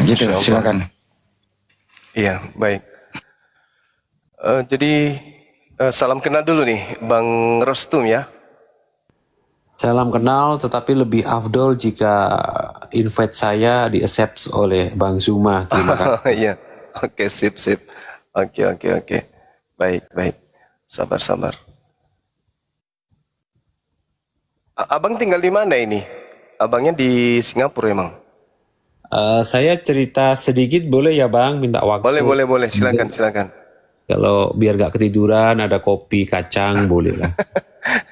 Iya, gitu Masya silakan. Iya baik. Uh, jadi uh, salam kenal dulu nih Bang Rostum ya. Salam kenal, tetapi lebih afdol jika invite saya di accept oleh Bang Zuma. Terima kasih. Iya. Oke, okay, sip sip. Oke, okay, oke, okay, oke. Okay. Baik, baik. Sabar, sabar. Abang tinggal di mana ini? Abangnya di Singapura emang? Eh, saya cerita sedikit boleh ya Bang, minta waktu. Boleh, boleh, boleh. Silakan, silakan. Kalau biar gak ketiduran, ada kopi, kacang, boleh lah.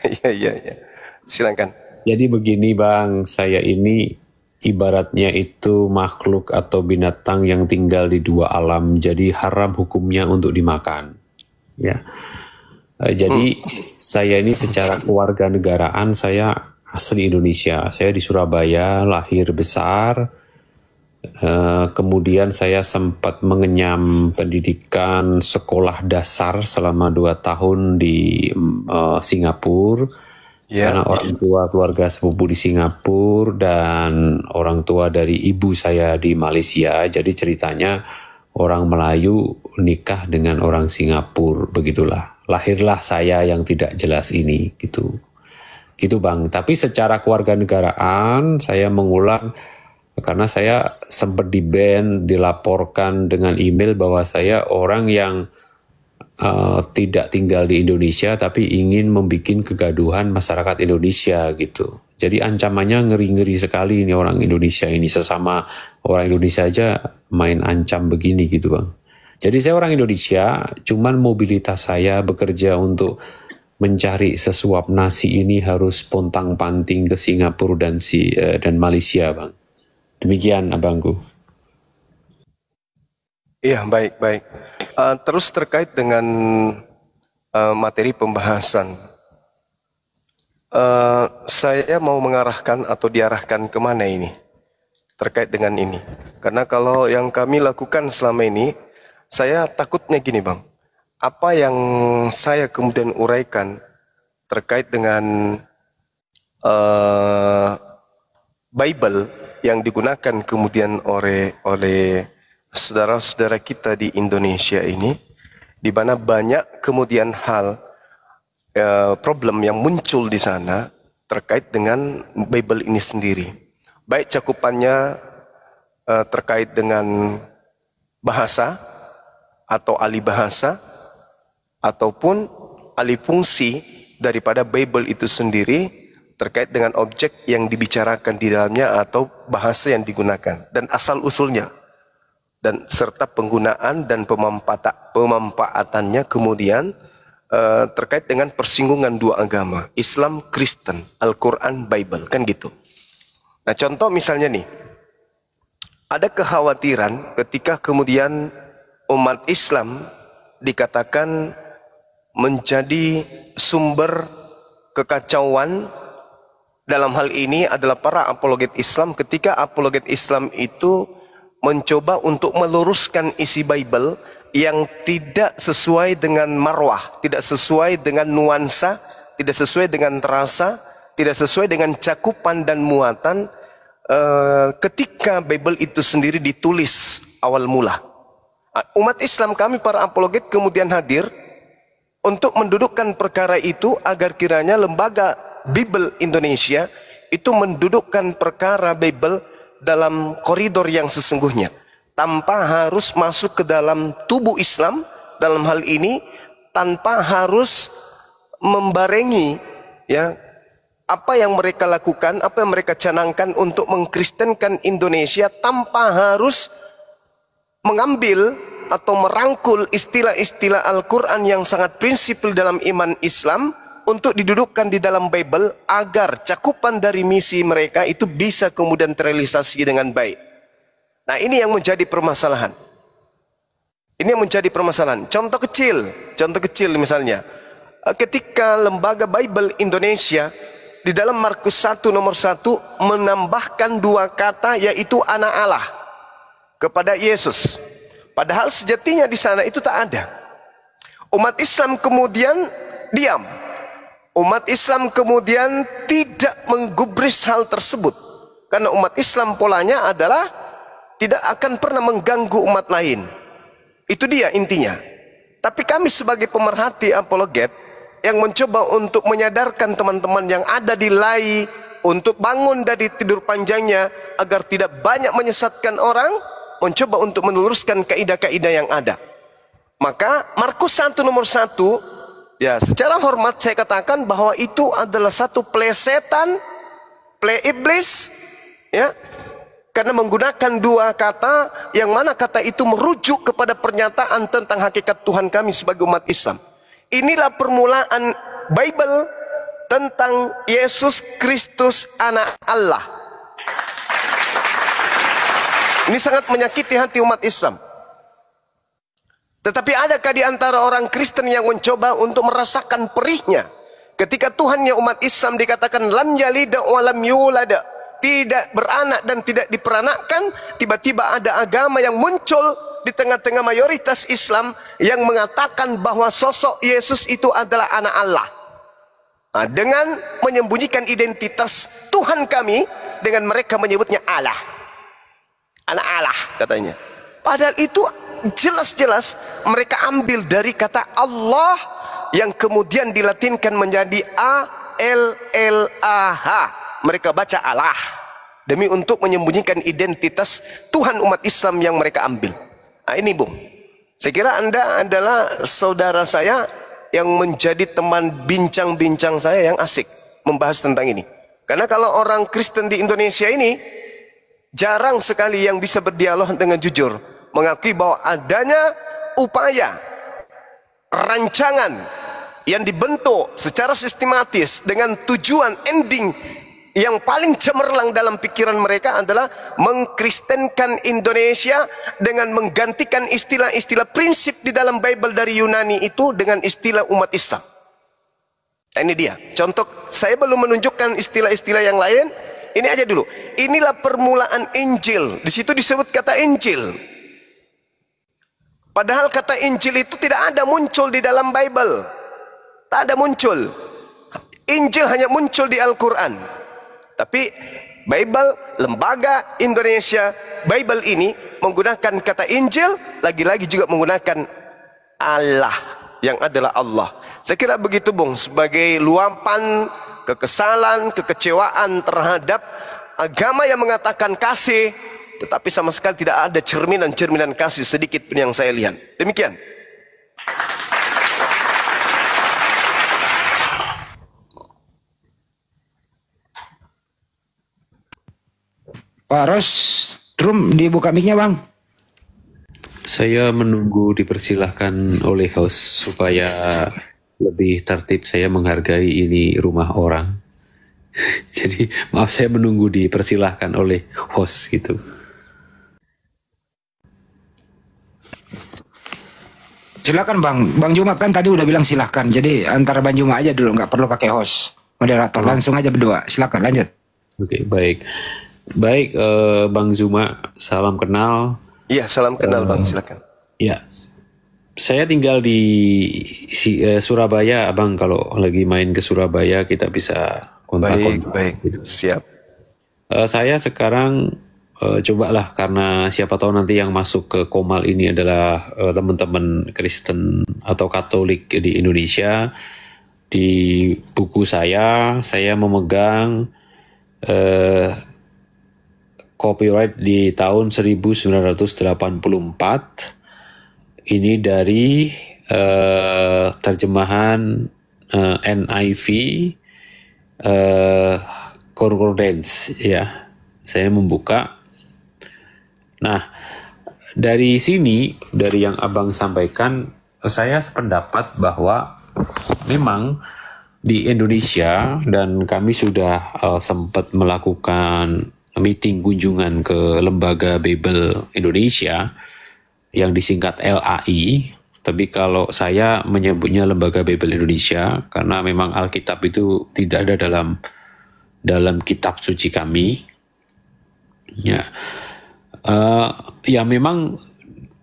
Iya, iya, iya. Silakan. Jadi begini Bang, saya ini ibaratnya itu makhluk atau binatang yang tinggal di dua alam, jadi haram hukumnya untuk dimakan. Ya. Eh, jadi hmm. saya ini secara negaraan saya asli Indonesia. Saya di Surabaya, lahir besar, Uh, kemudian saya sempat mengenyam pendidikan sekolah dasar selama dua tahun di uh, Singapura yeah. karena orang tua keluarga sepupu di Singapura dan orang tua dari ibu saya di Malaysia jadi ceritanya orang Melayu nikah dengan orang Singapura begitulah lahirlah saya yang tidak jelas ini gitu gitu bang tapi secara kewarganegaraan saya mengulang karena saya sempat di band dilaporkan dengan email bahwa saya orang yang uh, tidak tinggal di Indonesia tapi ingin membuat kegaduhan masyarakat Indonesia gitu jadi ancamannya ngeri-ngeri sekali ini orang Indonesia ini sesama orang Indonesia aja main ancam begini gitu bang jadi saya orang Indonesia cuman mobilitas saya bekerja untuk mencari sesuap nasi ini harus pontang panting ke Singapura dan si uh, dan Malaysia bang Demikian abangku. Iya, baik, baik. Uh, terus terkait dengan uh, materi pembahasan, uh, saya mau mengarahkan atau diarahkan kemana ini terkait dengan ini. Karena kalau yang kami lakukan selama ini, saya takutnya gini bang, apa yang saya kemudian uraikan terkait dengan uh, Bible yang digunakan kemudian oleh oleh saudara-saudara kita di Indonesia ini di mana banyak kemudian hal eh, problem yang muncul di sana terkait dengan Bible ini sendiri. Baik cakupannya eh, terkait dengan bahasa atau alih bahasa ataupun alih fungsi daripada Bible itu sendiri terkait dengan objek yang dibicarakan di dalamnya atau bahasa yang digunakan dan asal usulnya dan serta penggunaan dan pemanfaatannya kemudian uh, terkait dengan persinggungan dua agama Islam Kristen Al-Quran Bible kan gitu nah contoh misalnya nih ada kekhawatiran ketika kemudian umat Islam dikatakan menjadi sumber kekacauan dalam hal ini adalah para apologet Islam ketika apologet Islam itu mencoba untuk meluruskan isi Bible yang tidak sesuai dengan marwah, tidak sesuai dengan nuansa, tidak sesuai dengan terasa, tidak sesuai dengan cakupan dan muatan eh, ketika Bible itu sendiri ditulis awal mula. Ah, umat Islam kami para apologet kemudian hadir untuk mendudukkan perkara itu agar kiranya lembaga Bible Indonesia itu mendudukkan perkara Bible dalam koridor yang sesungguhnya tanpa harus masuk ke dalam tubuh Islam dalam hal ini tanpa harus membarengi ya apa yang mereka lakukan apa yang mereka canangkan untuk mengkristenkan Indonesia tanpa harus mengambil atau merangkul istilah-istilah Al-Quran yang sangat prinsipil dalam iman Islam untuk didudukkan di dalam Bible agar cakupan dari misi mereka itu bisa kemudian terrealisasi dengan baik. Nah, ini yang menjadi permasalahan. Ini yang menjadi permasalahan. Contoh kecil, contoh kecil misalnya. Eh, ketika lembaga Bible Indonesia di dalam Markus 1 nomor 1 menambahkan dua kata yaitu anak Allah kepada Yesus. Padahal sejatinya di sana itu tak ada. Umat Islam kemudian diam Umat Islam kemudian tidak menggubris hal tersebut. Karena umat Islam polanya adalah tidak akan pernah mengganggu umat lain. Itu dia intinya. Tapi kami sebagai pemerhati apologet yang mencoba untuk menyadarkan teman-teman yang ada di lain untuk bangun dari tidur panjangnya agar tidak banyak menyesatkan orang, mencoba untuk meneruskan kaidah-kaidah yang ada. Maka Markus 1 nomor 1 Ya, secara hormat saya katakan bahwa itu adalah satu plesetan, play iblis, ya. Karena menggunakan dua kata yang mana kata itu merujuk kepada pernyataan tentang hakikat Tuhan kami sebagai umat Islam. Inilah permulaan Bible tentang Yesus Kristus anak Allah. Ini sangat menyakiti hati umat Islam. Tetapi adakah di antara orang Kristen yang mencoba untuk merasakan perihnya? Ketika Tuhannya umat Islam dikatakan lam yalida wa lam yulada. Tidak beranak dan tidak diperanakkan. Tiba-tiba ada agama yang muncul di tengah-tengah mayoritas Islam yang mengatakan bahwa sosok Yesus itu adalah anak Allah. Nah, dengan menyembunyikan identitas Tuhan kami dengan mereka menyebutnya Allah. Anak Allah katanya. Padahal itu jelas-jelas mereka ambil dari kata Allah yang kemudian dilatinkan menjadi A L L A H. Mereka baca Allah demi untuk menyembunyikan identitas Tuhan umat Islam yang mereka ambil. Nah, ini Bung. Saya kira Anda adalah saudara saya yang menjadi teman bincang-bincang saya yang asik membahas tentang ini. Karena kalau orang Kristen di Indonesia ini jarang sekali yang bisa berdialog dengan jujur mengakui bahwa adanya upaya rancangan yang dibentuk secara sistematis dengan tujuan ending yang paling cemerlang dalam pikiran mereka adalah mengkristenkan Indonesia dengan menggantikan istilah-istilah prinsip di dalam Bible dari Yunani itu dengan istilah umat Islam. Nah, ini dia. Contoh, saya belum menunjukkan istilah-istilah yang lain. Ini aja dulu. Inilah permulaan Injil. Di situ disebut kata Injil. Padahal kata Injil itu tidak ada muncul di dalam Bible. Tak ada muncul. Injil hanya muncul di Al-Quran. Tapi Bible, lembaga Indonesia, Bible ini menggunakan kata Injil, lagi-lagi juga menggunakan Allah yang adalah Allah. Saya kira begitu Bung, sebagai luapan kekesalan, kekecewaan terhadap agama yang mengatakan kasih, tetapi sama sekali tidak ada cerminan-cerminan kasih sedikit pun yang saya lihat. Demikian. Pak Ros, drum dibuka mic-nya bang. Saya menunggu dipersilahkan oleh host supaya lebih tertib saya menghargai ini rumah orang. Jadi maaf saya menunggu dipersilahkan oleh host gitu. Silakan Bang. Bang Juma kan tadi udah bilang silahkan. Jadi antara Bang Juma aja dulu, nggak perlu pakai host. Moderator langsung aja berdua. Silakan lanjut. Oke, okay, baik. Baik, uh, Bang Juma salam kenal. Iya, salam kenal uh, Bang, eh, silakan. Iya. Saya tinggal di si, uh, Surabaya, Abang. Kalau lagi main ke Surabaya, kita bisa kontak-kontak. Baik, baik. Gitu. Siap. Uh, saya sekarang uh, cobalah karena siapa tahu nanti yang masuk ke Komal ini adalah uh, teman-teman Kristen atau Katolik di Indonesia. Di buku saya, saya memegang uh, copyright di tahun 1984. Ini dari uh, terjemahan uh, NIV uh, Concordance ya. Saya membuka Nah, dari sini, dari yang Abang sampaikan, saya sependapat bahwa memang di Indonesia dan kami sudah uh, sempat melakukan meeting kunjungan ke lembaga Babel Indonesia yang disingkat LAI. Tapi kalau saya menyebutnya lembaga Babel Indonesia karena memang Alkitab itu tidak ada dalam dalam kitab suci kami. Ya uh, ya memang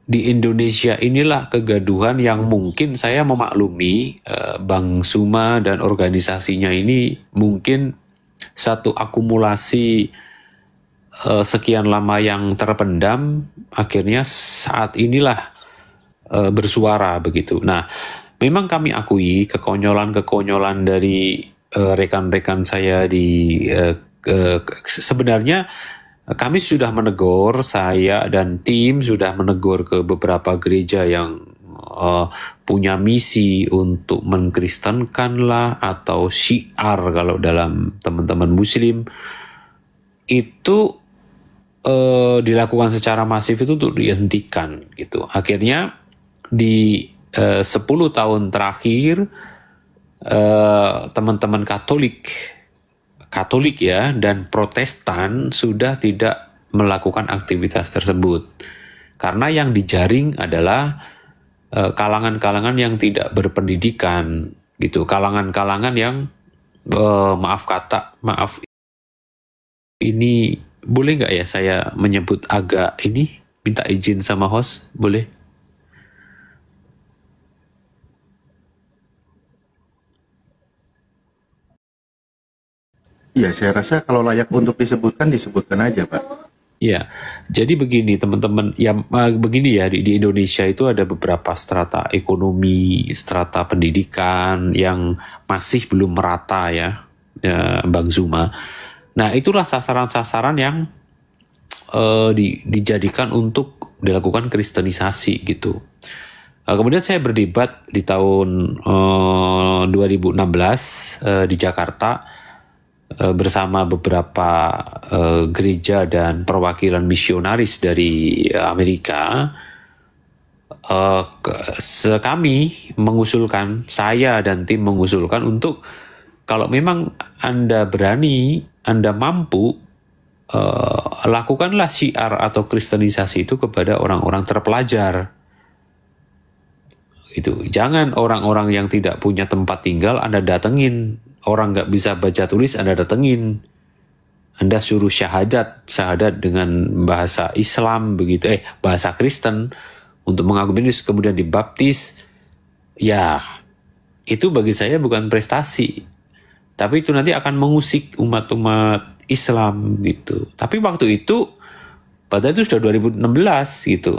di Indonesia inilah kegaduhan yang mungkin saya memaklumi uh, eh, Bang Suma dan organisasinya ini mungkin satu akumulasi uh, sekian lama yang terpendam akhirnya saat inilah uh, bersuara begitu. Nah, memang kami akui kekonyolan-kekonyolan dari rekan-rekan saya di sebenarnya kami sudah menegur, saya dan tim sudah menegur ke beberapa gereja yang uh, punya misi untuk mengkristenkanlah atau syiar kalau dalam teman-teman muslim itu uh, dilakukan secara masif itu untuk dihentikan gitu. Akhirnya di eh, uh, 10 tahun terakhir teman-teman uh, teman -teman Katolik Katolik ya dan Protestan sudah tidak melakukan aktivitas tersebut. Karena yang dijaring adalah e, kalangan-kalangan yang tidak berpendidikan gitu, kalangan-kalangan yang eh, maaf kata, maaf ini boleh nggak ya saya menyebut agak ini minta izin sama host boleh Iya, saya rasa kalau layak untuk disebutkan disebutkan aja, Pak. Iya, jadi begini teman-teman, ya begini ya di, di Indonesia itu ada beberapa strata ekonomi, strata pendidikan yang masih belum merata ya, ya Bang Zuma. Nah itulah sasaran-sasaran yang uh, di, dijadikan untuk dilakukan kristenisasi gitu. Eh, kemudian saya berdebat di tahun uh, 2016 uh, di Jakarta Eh, bersama beberapa eh, gereja dan perwakilan misionaris dari Amerika, eh, kami mengusulkan, saya dan tim mengusulkan untuk kalau memang Anda berani, Anda mampu, lakukanlah siar atau kristenisasi itu kepada orang-orang terpelajar itu jangan orang-orang yang tidak punya tempat tinggal anda datengin orang nggak bisa baca tulis Anda datengin. Anda suruh syahadat, syahadat dengan bahasa Islam begitu, eh bahasa Kristen untuk mengagumi Yesus kemudian dibaptis. Ya, itu bagi saya bukan prestasi. Tapi itu nanti akan mengusik umat-umat Islam gitu. Tapi waktu itu padahal itu sudah 2016 gitu.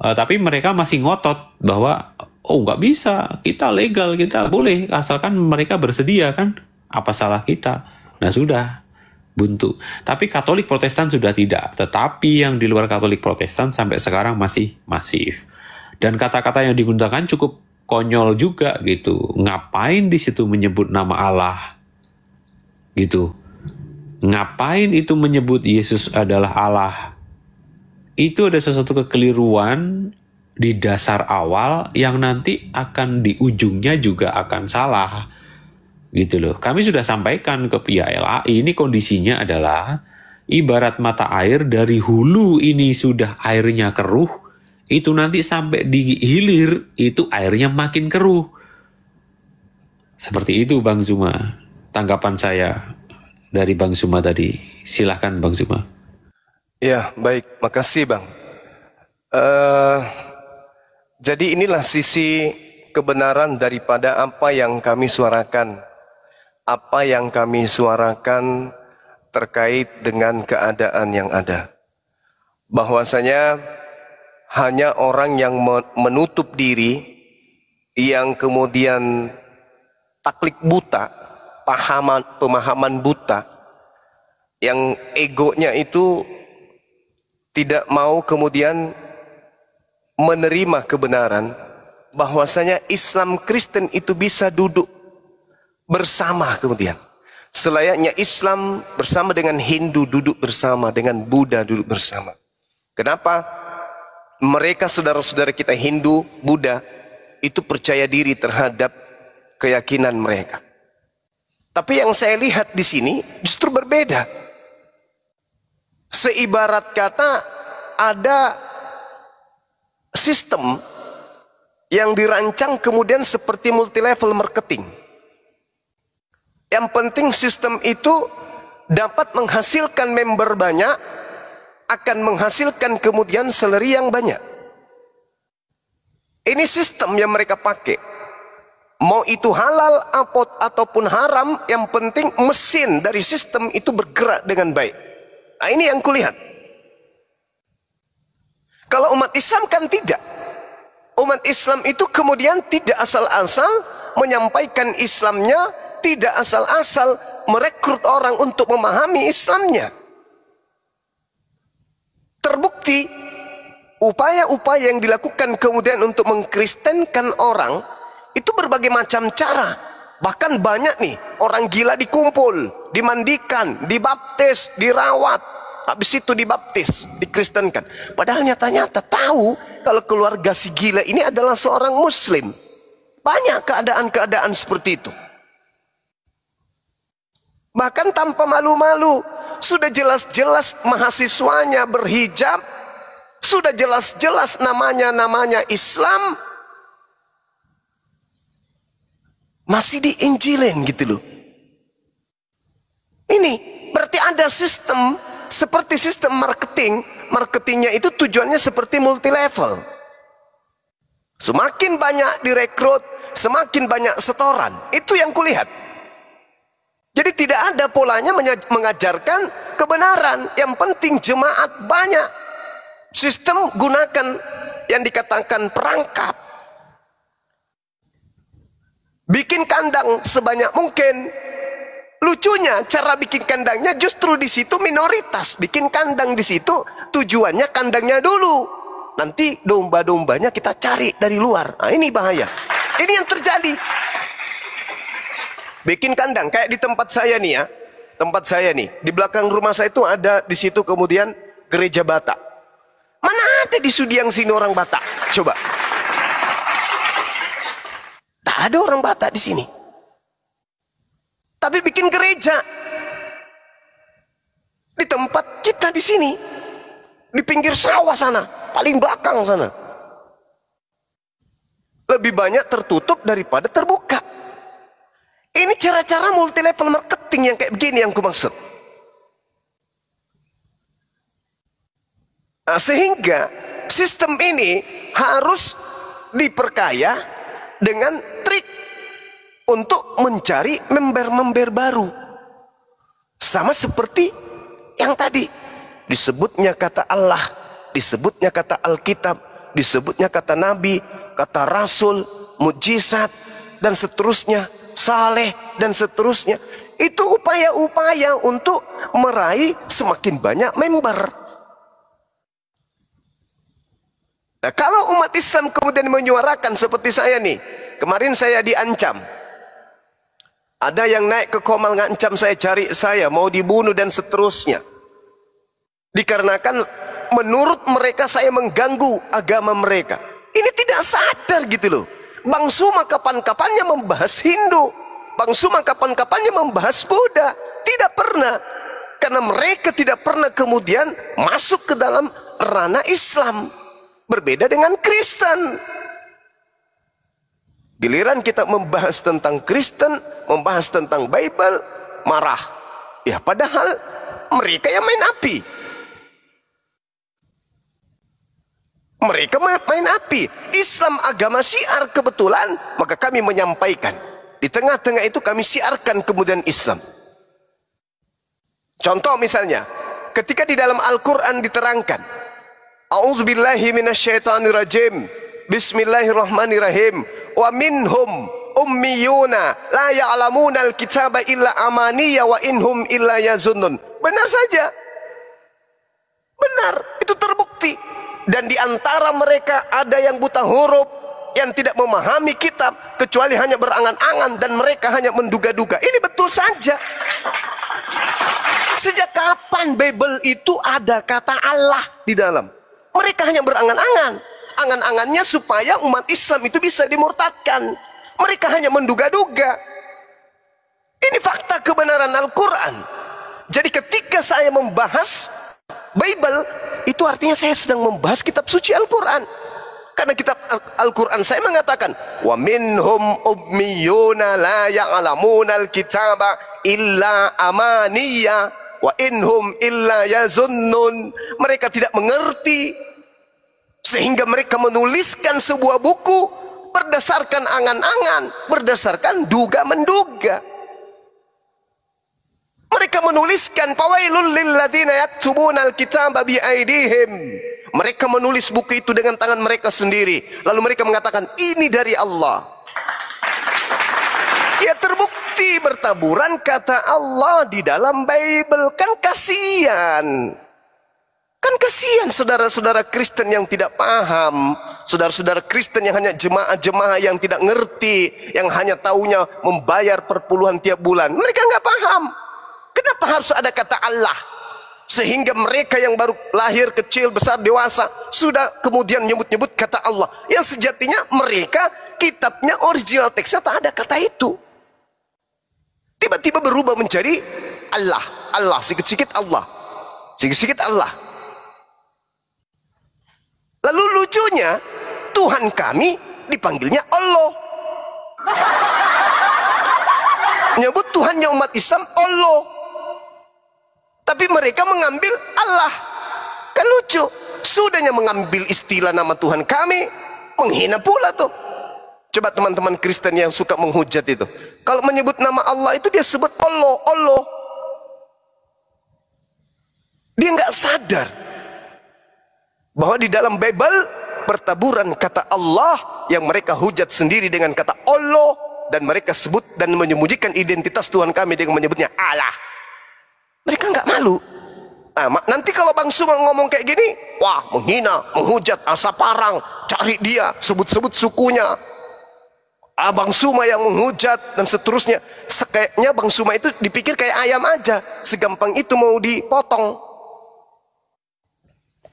Uh, tapi mereka masih ngotot bahwa oh nggak bisa kita legal kita boleh asalkan mereka bersedia kan apa salah kita? Nah sudah, buntu. Tapi Katolik Protestan sudah tidak. Tetapi yang di luar Katolik Protestan sampai sekarang masih masif. Dan kata-kata yang digunakan cukup konyol juga gitu. Ngapain di situ menyebut nama Allah? Gitu. Ngapain itu menyebut Yesus adalah Allah? Itu ada sesuatu kekeliruan di dasar awal yang nanti akan di ujungnya juga akan salah Gitu loh. Kami sudah sampaikan ke pihak LAI ini kondisinya adalah ibarat mata air dari hulu ini sudah airnya keruh, itu nanti sampai di hilir itu airnya makin keruh. Seperti itu Bang Zuma. Tanggapan saya dari Bang Zuma tadi. Silahkan Bang Zuma. Ya, baik. Makasih Bang. Uh, jadi inilah sisi kebenaran daripada apa yang kami suarakan apa yang kami suarakan terkait dengan keadaan yang ada. Bahwasanya hanya orang yang menutup diri yang kemudian taklik buta, pahaman pemahaman buta yang egonya itu tidak mau kemudian menerima kebenaran bahwasanya Islam Kristen itu bisa duduk bersama kemudian. Selayaknya Islam bersama dengan Hindu duduk bersama, dengan Buddha duduk bersama. Kenapa? Mereka saudara-saudara kita Hindu, Buddha itu percaya diri terhadap keyakinan mereka. Tapi yang saya lihat di sini justru berbeda. Seibarat kata ada sistem yang dirancang kemudian seperti multi level marketing. Yang penting sistem itu dapat menghasilkan member banyak akan menghasilkan kemudian seleri yang banyak. Ini sistem yang mereka pakai. Mau itu halal apot ataupun haram, yang penting mesin dari sistem itu bergerak dengan baik. Nah, ini yang kulihat. Kalau umat Islam kan tidak. Umat Islam itu kemudian tidak asal-asal menyampaikan Islamnya tidak asal-asal merekrut orang untuk memahami Islamnya. Terbukti upaya-upaya yang dilakukan kemudian untuk mengkristenkan orang itu berbagai macam cara. Bahkan banyak nih orang gila dikumpul, dimandikan, dibaptis, dirawat. Habis itu dibaptis, dikristenkan. Padahal nyata-nyata tahu kalau keluarga si gila ini adalah seorang muslim. Banyak keadaan-keadaan seperti itu. Bahkan tanpa malu-malu. Sudah jelas-jelas mahasiswanya berhijab. Sudah jelas-jelas namanya-namanya Islam. Masih diinjilin gitu loh. Ini berarti ada sistem seperti sistem marketing. Marketingnya itu tujuannya seperti multi level. Semakin banyak direkrut, semakin banyak setoran. Itu yang kulihat. Jadi tidak ada polanya mengajarkan kebenaran. Yang penting jemaat banyak. Sistem gunakan yang dikatakan perangkap. Bikin kandang sebanyak mungkin. Lucunya cara bikin kandangnya justru di situ minoritas. Bikin kandang di situ tujuannya kandangnya dulu. Nanti domba-dombanya kita cari dari luar. Nah, ini bahaya. Ini yang terjadi. Bikin kandang kayak di tempat saya nih ya. Tempat saya nih, di belakang rumah saya itu ada di situ kemudian gereja Batak. Mana ada di Sudiang sini orang Batak? Coba. Tak ada orang Batak di sini. Tapi bikin gereja di tempat kita di sini di pinggir sawah sana, paling belakang sana. Lebih banyak tertutup daripada terbuka. Ini cara-cara multi level marketing yang kayak begini yang kumaksud. Nah, eh, sehingga sistem ini harus diperkaya dengan trik untuk mencari member-member baru. Sama seperti yang tadi disebutnya kata Allah, disebutnya kata Alkitab, disebutnya kata nabi, kata rasul, mujizat dan seterusnya saleh, dan seterusnya. Itu upaya-upaya untuk meraih semakin banyak member. Nah, kalau umat Islam kemudian menyuarakan seperti saya nih, kemarin saya diancam. Ada yang naik ke komal ngancam saya cari saya, mau dibunuh dan seterusnya. Dikarenakan menurut mereka saya mengganggu agama mereka. Ini tidak sadar gitu loh. Bang Suma kapan-kapannya membahas Hindu. Bang Suma kapan-kapannya membahas Buddha. Tidak pernah. Karena mereka tidak pernah kemudian masuk ke dalam ranah Islam. Berbeda dengan Kristen. Giliran kita membahas tentang Kristen, membahas tentang Bible, marah. Ya padahal mereka yang main api. Mereka main api. Islam agama siar kebetulan. Maka kami menyampaikan. Di tengah-tengah itu kami siarkan kemudian Islam. Contoh misalnya. Ketika di dalam Al-Quran diterangkan. A'udzubillahiminasyaitanirrajim. Bismillahirrahmanirrahim. Wa minhum ummiyuna la ya'lamuna al-kitaba illa amaniya wa inhum illa yazunnun. Benar saja. Benar. Itu terbukti dan di antara mereka ada yang buta huruf yang tidak memahami kitab kecuali hanya berangan-angan dan mereka hanya menduga-duga ini betul saja sejak kapan Bible itu ada kata Allah di dalam mereka hanya berangan-angan angan-angannya supaya umat Islam itu bisa dimurtadkan mereka hanya menduga-duga ini fakta kebenaran Al-Quran jadi ketika saya membahas Bible itu artinya saya sedang membahas kitab suci Al-Quran karena kitab Al-Quran saya mengatakan wa minhum ummiyuna la ya'alamuna al-kitaba illa amaniya wa inhum illa yazunnun mereka tidak mengerti sehingga mereka menuliskan sebuah buku berdasarkan angan-angan berdasarkan duga menduga mereka menuliskan fawailul lilladzina yaktubuna alkitaba biaidihim. Mereka menulis buku itu dengan tangan mereka sendiri. Lalu mereka mengatakan ini dari Allah. Ya terbukti bertaburan kata Allah di dalam Bible. Kan kasihan. Kan kasihan saudara-saudara Kristen yang tidak paham. Saudara-saudara Kristen yang hanya jemaah-jemaah yang tidak ngerti. Yang hanya taunya membayar perpuluhan tiap bulan. Mereka nggak paham. Kenapa harus ada kata Allah? Sehingga mereka yang baru lahir, kecil, besar, dewasa Sudah kemudian nyebut-nyebut kata Allah Yang sejatinya mereka kitabnya original teksnya tak ada kata itu Tiba-tiba berubah menjadi Allah Allah, sikit-sikit Allah sikit-sikit Allah Lalu lucunya Tuhan kami dipanggilnya Allah Menyebut Tuhannya umat Islam Allah tapi mereka mengambil Allah. Kan lucu. Sudahnya mengambil istilah nama Tuhan kami, menghina pula tuh. Coba teman-teman Kristen yang suka menghujat itu. Kalau menyebut nama Allah itu dia sebut Allah, Allah. Dia nggak sadar bahwa di dalam Bible pertaburan kata Allah yang mereka hujat sendiri dengan kata Allah dan mereka sebut dan menyembunyikan identitas Tuhan kami dengan menyebutnya Allah. Mereka nggak malu. Nah, nanti kalau Bang Suma ngomong kayak gini, wah menghina, menghujat, asa parang, cari dia, sebut-sebut sukunya. Abang ah, Suma yang menghujat dan seterusnya. Kayaknya Bang Suma itu dipikir kayak ayam aja. Segampang itu mau dipotong.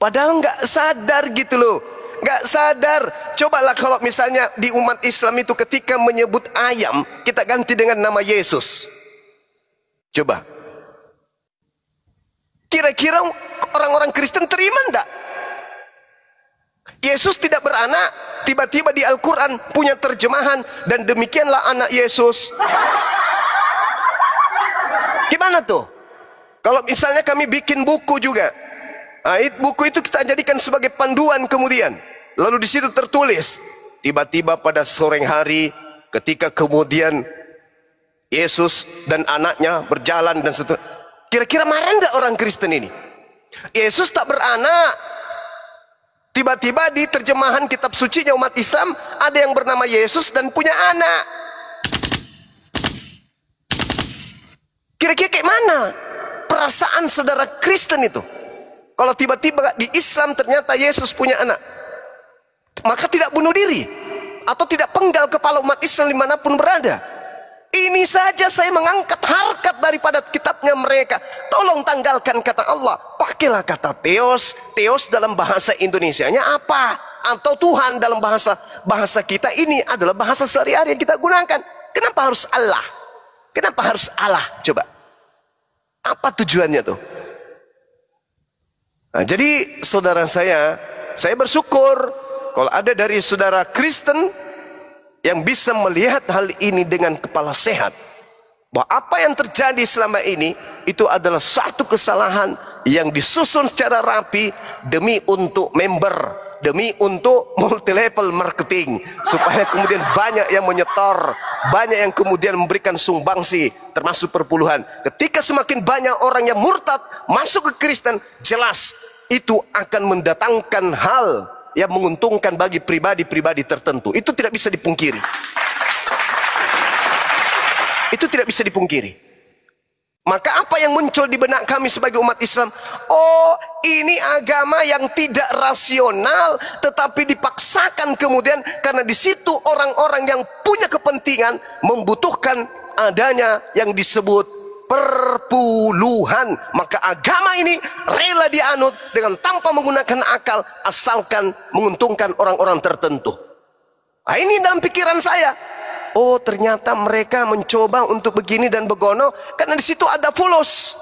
Padahal nggak sadar gitu loh. Nggak sadar. Cobalah kalau misalnya di umat Islam itu ketika menyebut ayam, kita ganti dengan nama Yesus. Coba Kira-kira orang-orang Kristen terima enggak? Yesus tidak beranak, tiba-tiba di Al-Quran punya terjemahan dan demikianlah anak Yesus. Gimana tuh? Kalau misalnya kami bikin buku juga, nah, buku itu kita jadikan sebagai panduan kemudian. Lalu di situ tertulis, tiba-tiba pada sore hari ketika kemudian Yesus dan anaknya berjalan dan seterusnya. Kira-kira marah enggak orang Kristen ini? Yesus tak beranak. Tiba-tiba di terjemahan kitab sucinya umat Islam ada yang bernama Yesus dan punya anak. Kira-kira kayak mana perasaan saudara Kristen itu? Kalau tiba-tiba di Islam ternyata Yesus punya anak, maka tidak bunuh diri atau tidak penggal kepala umat Islam dimanapun berada ini saja saya mengangkat harkat daripada kitabnya mereka. Tolong tanggalkan kata Allah. Pakailah kata Theos. Theos dalam bahasa Indonesianya apa? Atau Tuhan dalam bahasa bahasa kita ini adalah bahasa sehari-hari yang kita gunakan. Kenapa harus Allah? Kenapa harus Allah? Coba. Apa tujuannya tuh? Nah, jadi saudara saya, saya bersyukur kalau ada dari saudara Kristen yang bisa melihat hal ini dengan kepala sehat bahwa apa yang terjadi selama ini itu adalah satu kesalahan yang disusun secara rapi demi untuk member demi untuk multi level marketing supaya kemudian banyak yang menyetor, banyak yang kemudian memberikan sumbangsi termasuk perpuluhan. Ketika semakin banyak orang yang murtad masuk ke Kristen, jelas itu akan mendatangkan hal Ya menguntungkan bagi pribadi-pribadi tertentu. Itu tidak bisa dipungkiri. Itu tidak bisa dipungkiri. Maka apa yang muncul di benak kami sebagai umat Islam? Oh, ini agama yang tidak rasional tetapi dipaksakan kemudian karena di situ orang-orang yang punya kepentingan membutuhkan adanya yang disebut perpuluhan. Maka agama ini rela dianut dengan tanpa menggunakan akal asalkan menguntungkan orang-orang tertentu. Nah, ini dalam pikiran saya. Oh ternyata mereka mencoba untuk begini dan begono karena di situ ada polos.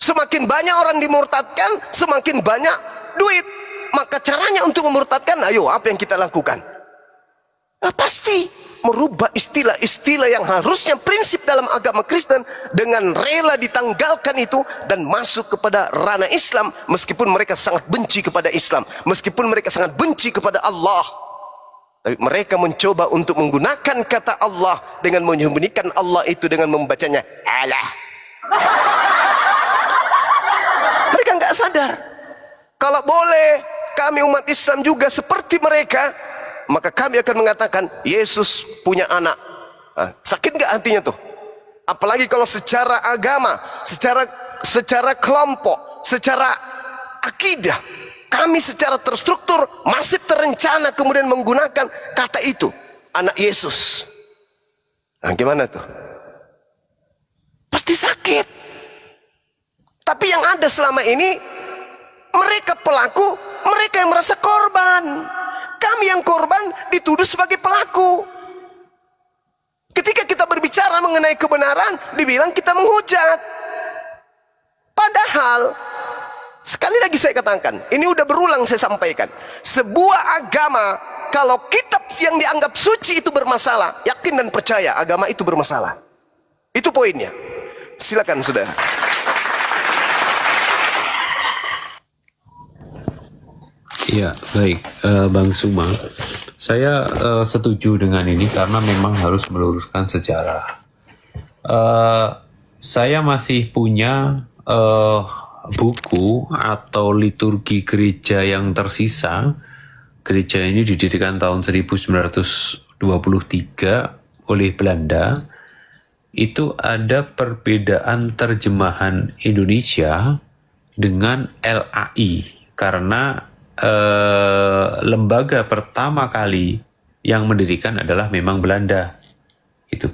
Semakin banyak orang dimurtadkan, semakin banyak duit. Maka caranya untuk memurtadkan, ayo apa yang kita lakukan? Nah, pasti merubah istilah-istilah yang harusnya prinsip dalam agama Kristen dengan rela ditanggalkan itu dan masuk kepada ranah Islam meskipun mereka sangat benci kepada Islam, meskipun mereka sangat benci kepada Allah. Tapi mereka mencoba untuk menggunakan kata Allah dengan menyembunyikan Allah itu dengan membacanya Allah. mereka nggak sadar. Kalau boleh kami umat Islam juga seperti mereka maka kami akan mengatakan Yesus punya anak. Ah, sakit nggak hatinya tuh? Apalagi kalau secara agama, secara secara kelompok, secara akidah, kami secara terstruktur masih terencana kemudian menggunakan kata itu, anak Yesus. Nah, gimana tuh? Pasti sakit. Tapi yang ada selama ini mereka pelaku, mereka yang merasa korban kami yang korban dituduh sebagai pelaku. Ketika kita berbicara mengenai kebenaran, dibilang kita menghujat. Padahal, sekali lagi saya katakan, ini udah berulang saya sampaikan. Sebuah agama, kalau kitab yang dianggap suci itu bermasalah, yakin dan percaya agama itu bermasalah. Itu poinnya. Silakan saudara. Ya, baik, uh, Bang Suma. Saya uh, setuju dengan ini karena memang harus meluruskan sejarah. Uh, saya masih punya uh, buku atau liturgi gereja yang tersisa. Gereja ini didirikan tahun 1923 oleh Belanda. Itu ada perbedaan terjemahan Indonesia dengan LAI karena eh, lembaga pertama kali yang mendirikan adalah memang Belanda. Itu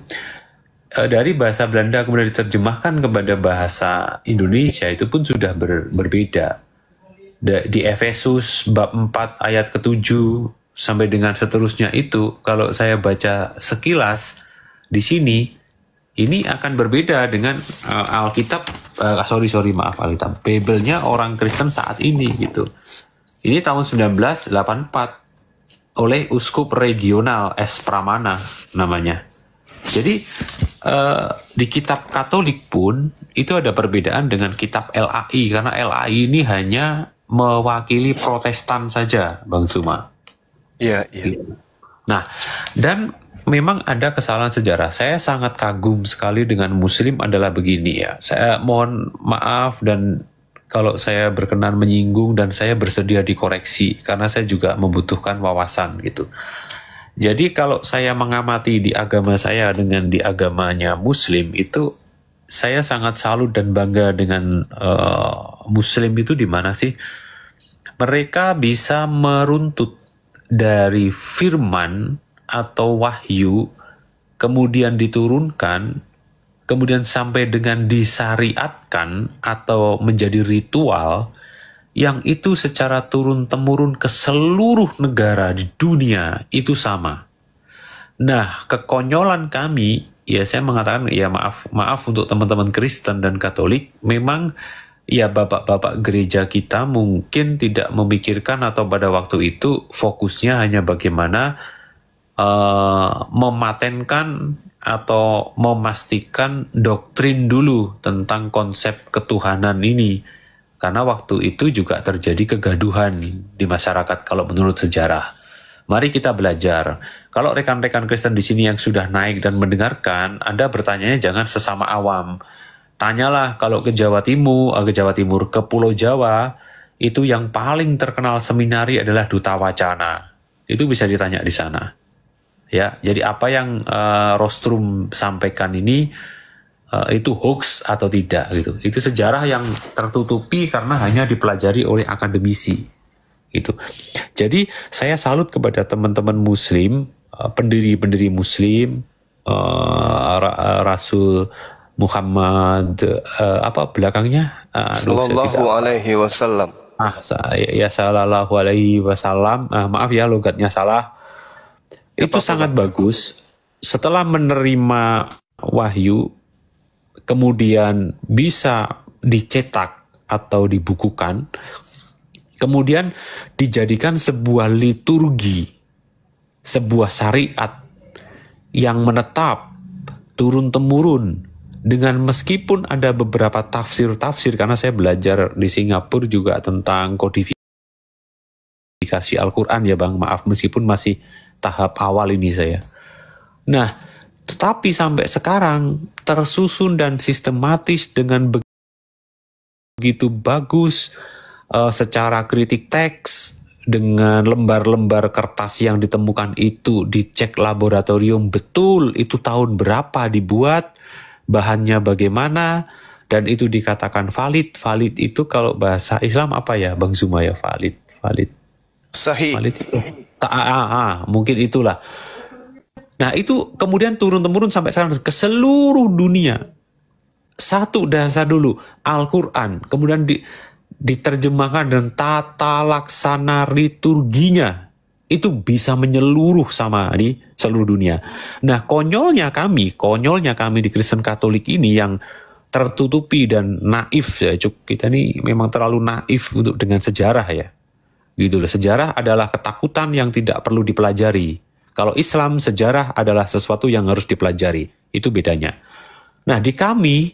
eh, dari bahasa Belanda kemudian diterjemahkan kepada bahasa Indonesia itu pun sudah ber, berbeda. Di Efesus bab 4 ayat ke-7 sampai dengan seterusnya itu kalau saya baca sekilas di sini ini akan berbeda dengan uh, Alkitab, uh, sorry sorry maaf Alkitab, Bible-nya orang Kristen saat ini gitu. Ini tahun 1984 oleh uskup regional S Pramana namanya. Jadi eh, di kitab Katolik pun itu ada perbedaan dengan kitab LAI karena LAI ini hanya mewakili Protestan saja, Bang Suma. Iya, iya, iya. Nah, dan memang ada kesalahan sejarah. Saya sangat kagum sekali dengan Muslim adalah begini ya. Saya mohon maaf dan kalau saya berkenan menyinggung dan saya bersedia dikoreksi karena saya juga membutuhkan wawasan gitu. Jadi kalau saya mengamati di agama saya dengan di agamanya muslim itu saya sangat salut dan bangga dengan uh, muslim itu di mana sih mereka bisa meruntut dari firman atau wahyu kemudian diturunkan kemudian sampai dengan disariatkan atau menjadi ritual yang itu secara turun-temurun ke seluruh negara di dunia itu sama. Nah, kekonyolan kami, ya saya mengatakan, ya maaf, maaf untuk teman-teman Kristen dan Katolik, memang ya bapak-bapak gereja kita mungkin tidak memikirkan atau pada waktu itu fokusnya hanya bagaimana uh, mematenkan atau memastikan doktrin dulu tentang konsep ketuhanan ini. Karena waktu itu juga terjadi kegaduhan di masyarakat kalau menurut sejarah. Mari kita belajar. Kalau rekan-rekan Kristen di sini yang sudah naik dan mendengarkan, Anda bertanya jangan sesama awam. Tanyalah kalau ke Jawa Timur, eh, ke Jawa Timur, ke Pulau Jawa, itu yang paling terkenal seminari adalah duta wacana. Itu bisa ditanya di sana ya jadi apa yang uh, Rostrum sampaikan ini uh, itu hoax atau tidak gitu itu sejarah yang tertutupi karena hanya dipelajari oleh akademisi gitu jadi saya salut kepada teman-teman Muslim eh, pendiri-pendiri Muslim uh, Rasul Muhammad uh, apa belakangnya uh, alaihi wasallam ah ya, ya sallallahu alaihi wasallam ah, maaf ya logatnya salah itu apa -apa. sangat bagus. Setelah menerima wahyu, kemudian bisa dicetak atau dibukukan, kemudian dijadikan sebuah liturgi, sebuah syariat yang menetap turun-temurun dengan meskipun ada beberapa tafsir-tafsir karena saya belajar di Singapura juga tentang kodifikasi Al-Qur'an ya Bang, maaf meskipun masih tahap awal ini saya. Nah, tetapi sampai sekarang tersusun dan sistematis dengan begitu bagus uh, secara kritik teks dengan lembar-lembar kertas yang ditemukan itu dicek laboratorium betul itu tahun berapa dibuat, bahannya bagaimana dan itu dikatakan valid. Valid itu kalau bahasa Islam apa ya Bang Zuma ya valid, valid. Sahih. Valid itu. Ah, ah, ah, mungkin itulah. Nah itu kemudian turun temurun sampai sekarang ke seluruh dunia. Satu dasar dulu Al-Quran, kemudian di, diterjemahkan dan tata laksana liturginya itu bisa menyeluruh sama di seluruh dunia. Nah konyolnya kami, konyolnya kami di Kristen Katolik ini yang tertutupi dan naif ya. Kita ini memang terlalu naif untuk dengan sejarah ya. Gitu loh. Sejarah adalah ketakutan yang tidak perlu dipelajari. Kalau Islam sejarah adalah sesuatu yang harus dipelajari. Itu bedanya. Nah, di kami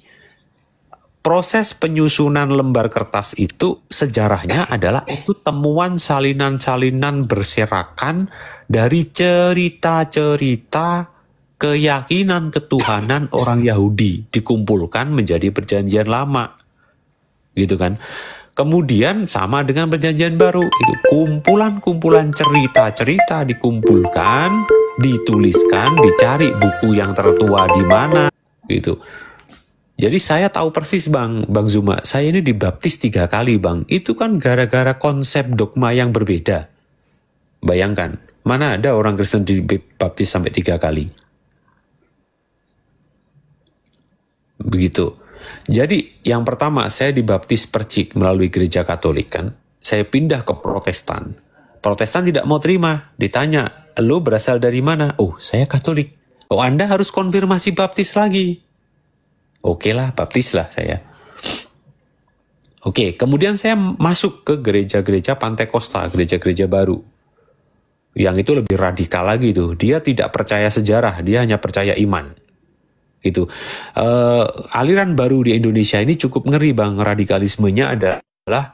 proses penyusunan lembar kertas itu sejarahnya adalah itu temuan salinan-salinan berserakan dari cerita-cerita keyakinan ketuhanan orang Yahudi dikumpulkan menjadi perjanjian lama. Gitu kan. Kemudian sama dengan perjanjian baru, itu kumpulan-kumpulan cerita-cerita dikumpulkan, dituliskan, dicari buku yang tertua di mana, gitu. Jadi saya tahu persis Bang, Bang Zuma, saya ini dibaptis tiga kali Bang. Itu kan gara-gara konsep dogma yang berbeda. Bayangkan, mana ada orang Kristen dibaptis sampai tiga kali? Begitu. Jadi yang pertama, saya dibaptis percik melalui gereja Katolik kan. Saya pindah ke Protestan. Protestan tidak mau terima. Ditanya, lo berasal dari mana? Oh, saya Katolik. Oh, Anda harus konfirmasi baptis lagi. Oke lah, baptis lah saya. Oke, kemudian saya masuk ke gereja-gereja Pantekosta, gereja-gereja baru. Yang itu lebih radikal lagi tuh. Dia tidak percaya sejarah, dia hanya percaya iman gitu uh, aliran baru di Indonesia ini cukup ngeri bang radikalismenya adalah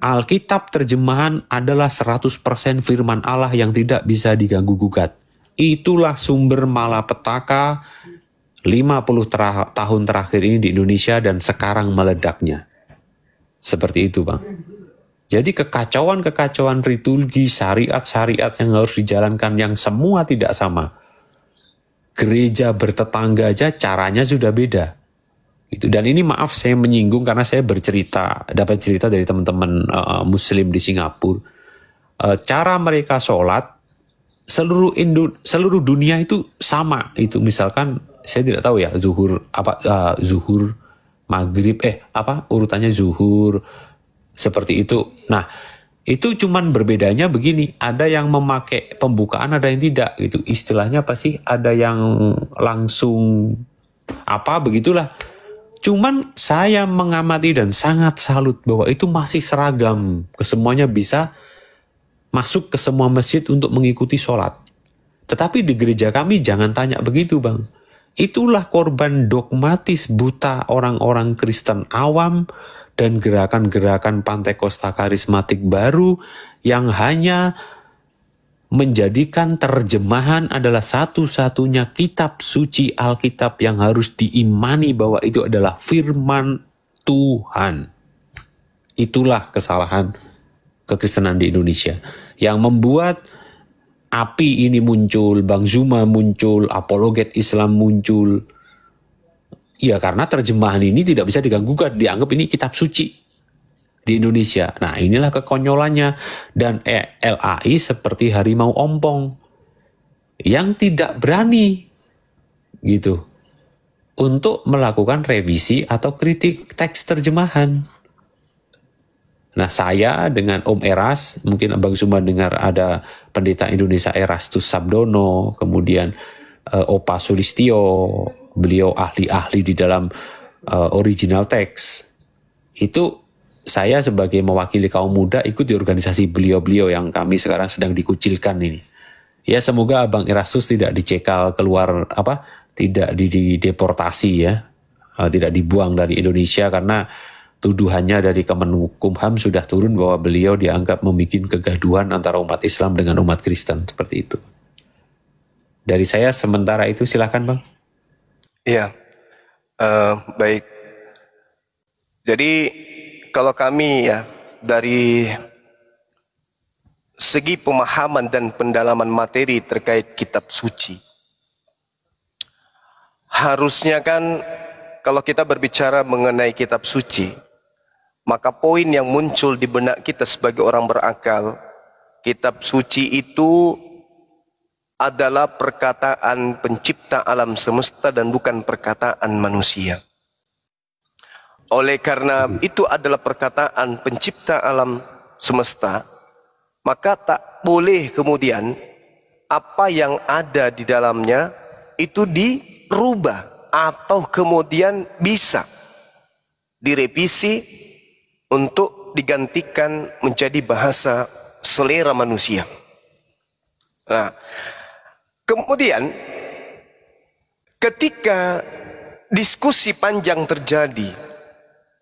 Alkitab terjemahan adalah 100% firman Allah yang tidak bisa diganggu gugat. Itulah sumber malapetaka 50 ter tahun terakhir ini di Indonesia dan sekarang meledaknya. Seperti itu Bang. Jadi kekacauan-kekacauan liturgi, syariat-syariat yang harus dijalankan yang semua tidak sama gereja bertetangga aja caranya sudah beda. Gitu. Dan ini maaf saya menyinggung karena saya bercerita, dapat cerita dari teman-teman uh, muslim di Singapura. Uh, cara mereka sholat, seluruh Indo, seluruh dunia itu sama. Itu misalkan, saya tidak tahu ya, zuhur, apa uh, zuhur, maghrib, eh apa urutannya zuhur, seperti itu. Nah, itu cuman berbedanya begini, ada yang memakai pembukaan, ada yang tidak gitu. Istilahnya apa sih? Ada yang langsung apa begitulah. Cuman saya mengamati dan sangat salut bahwa itu masih seragam. Kesemuanya bisa masuk ke semua masjid untuk mengikuti sholat. Tetapi di gereja kami jangan tanya begitu bang. Itulah korban dogmatis buta orang-orang Kristen awam dan gerakan-gerakan pantai kosta karismatik baru yang hanya menjadikan terjemahan adalah satu-satunya kitab suci Alkitab yang harus diimani bahwa itu adalah firman Tuhan. Itulah kesalahan kekristenan di Indonesia yang membuat api ini muncul, Bang Zuma muncul, apologet Islam muncul, Ya karena terjemahan ini tidak bisa diganggukan, dianggap ini kitab suci di Indonesia. Nah inilah kekonyolannya dan e, LAI seperti harimau ompong yang tidak berani gitu untuk melakukan revisi atau kritik teks terjemahan. Nah saya dengan Om Eras, mungkin Abang Suma dengar ada pendeta Indonesia Erastus Sabdono, kemudian uh, Opa Sulistio, beliau ahli-ahli di dalam uh, original text. Itu saya sebagai mewakili kaum muda ikut di organisasi beliau-beliau yang kami sekarang sedang dikucilkan ini. Ya semoga Abang Erasus tidak dicekal keluar apa tidak dideportasi ya, eh, tidak dibuang dari Indonesia karena tuduhannya dari Kemenkumham sudah turun bahwa beliau dianggap membuat kegaduhan antara umat Islam dengan umat Kristen seperti itu. Dari saya sementara itu silahkan Bang. Iya, uh, baik. Jadi kalau kami ya dari segi pemahaman dan pendalaman materi terkait kitab suci, harusnya kan kalau kita berbicara mengenai kitab suci, maka poin yang muncul di benak kita sebagai orang berakal, kitab suci itu adalah perkataan pencipta alam semesta dan bukan perkataan manusia. Oleh karena itu adalah perkataan pencipta alam semesta, maka tak boleh kemudian apa yang ada di dalamnya itu dirubah atau kemudian bisa direvisi untuk digantikan menjadi bahasa selera manusia. Nah, Kemudian ketika diskusi panjang terjadi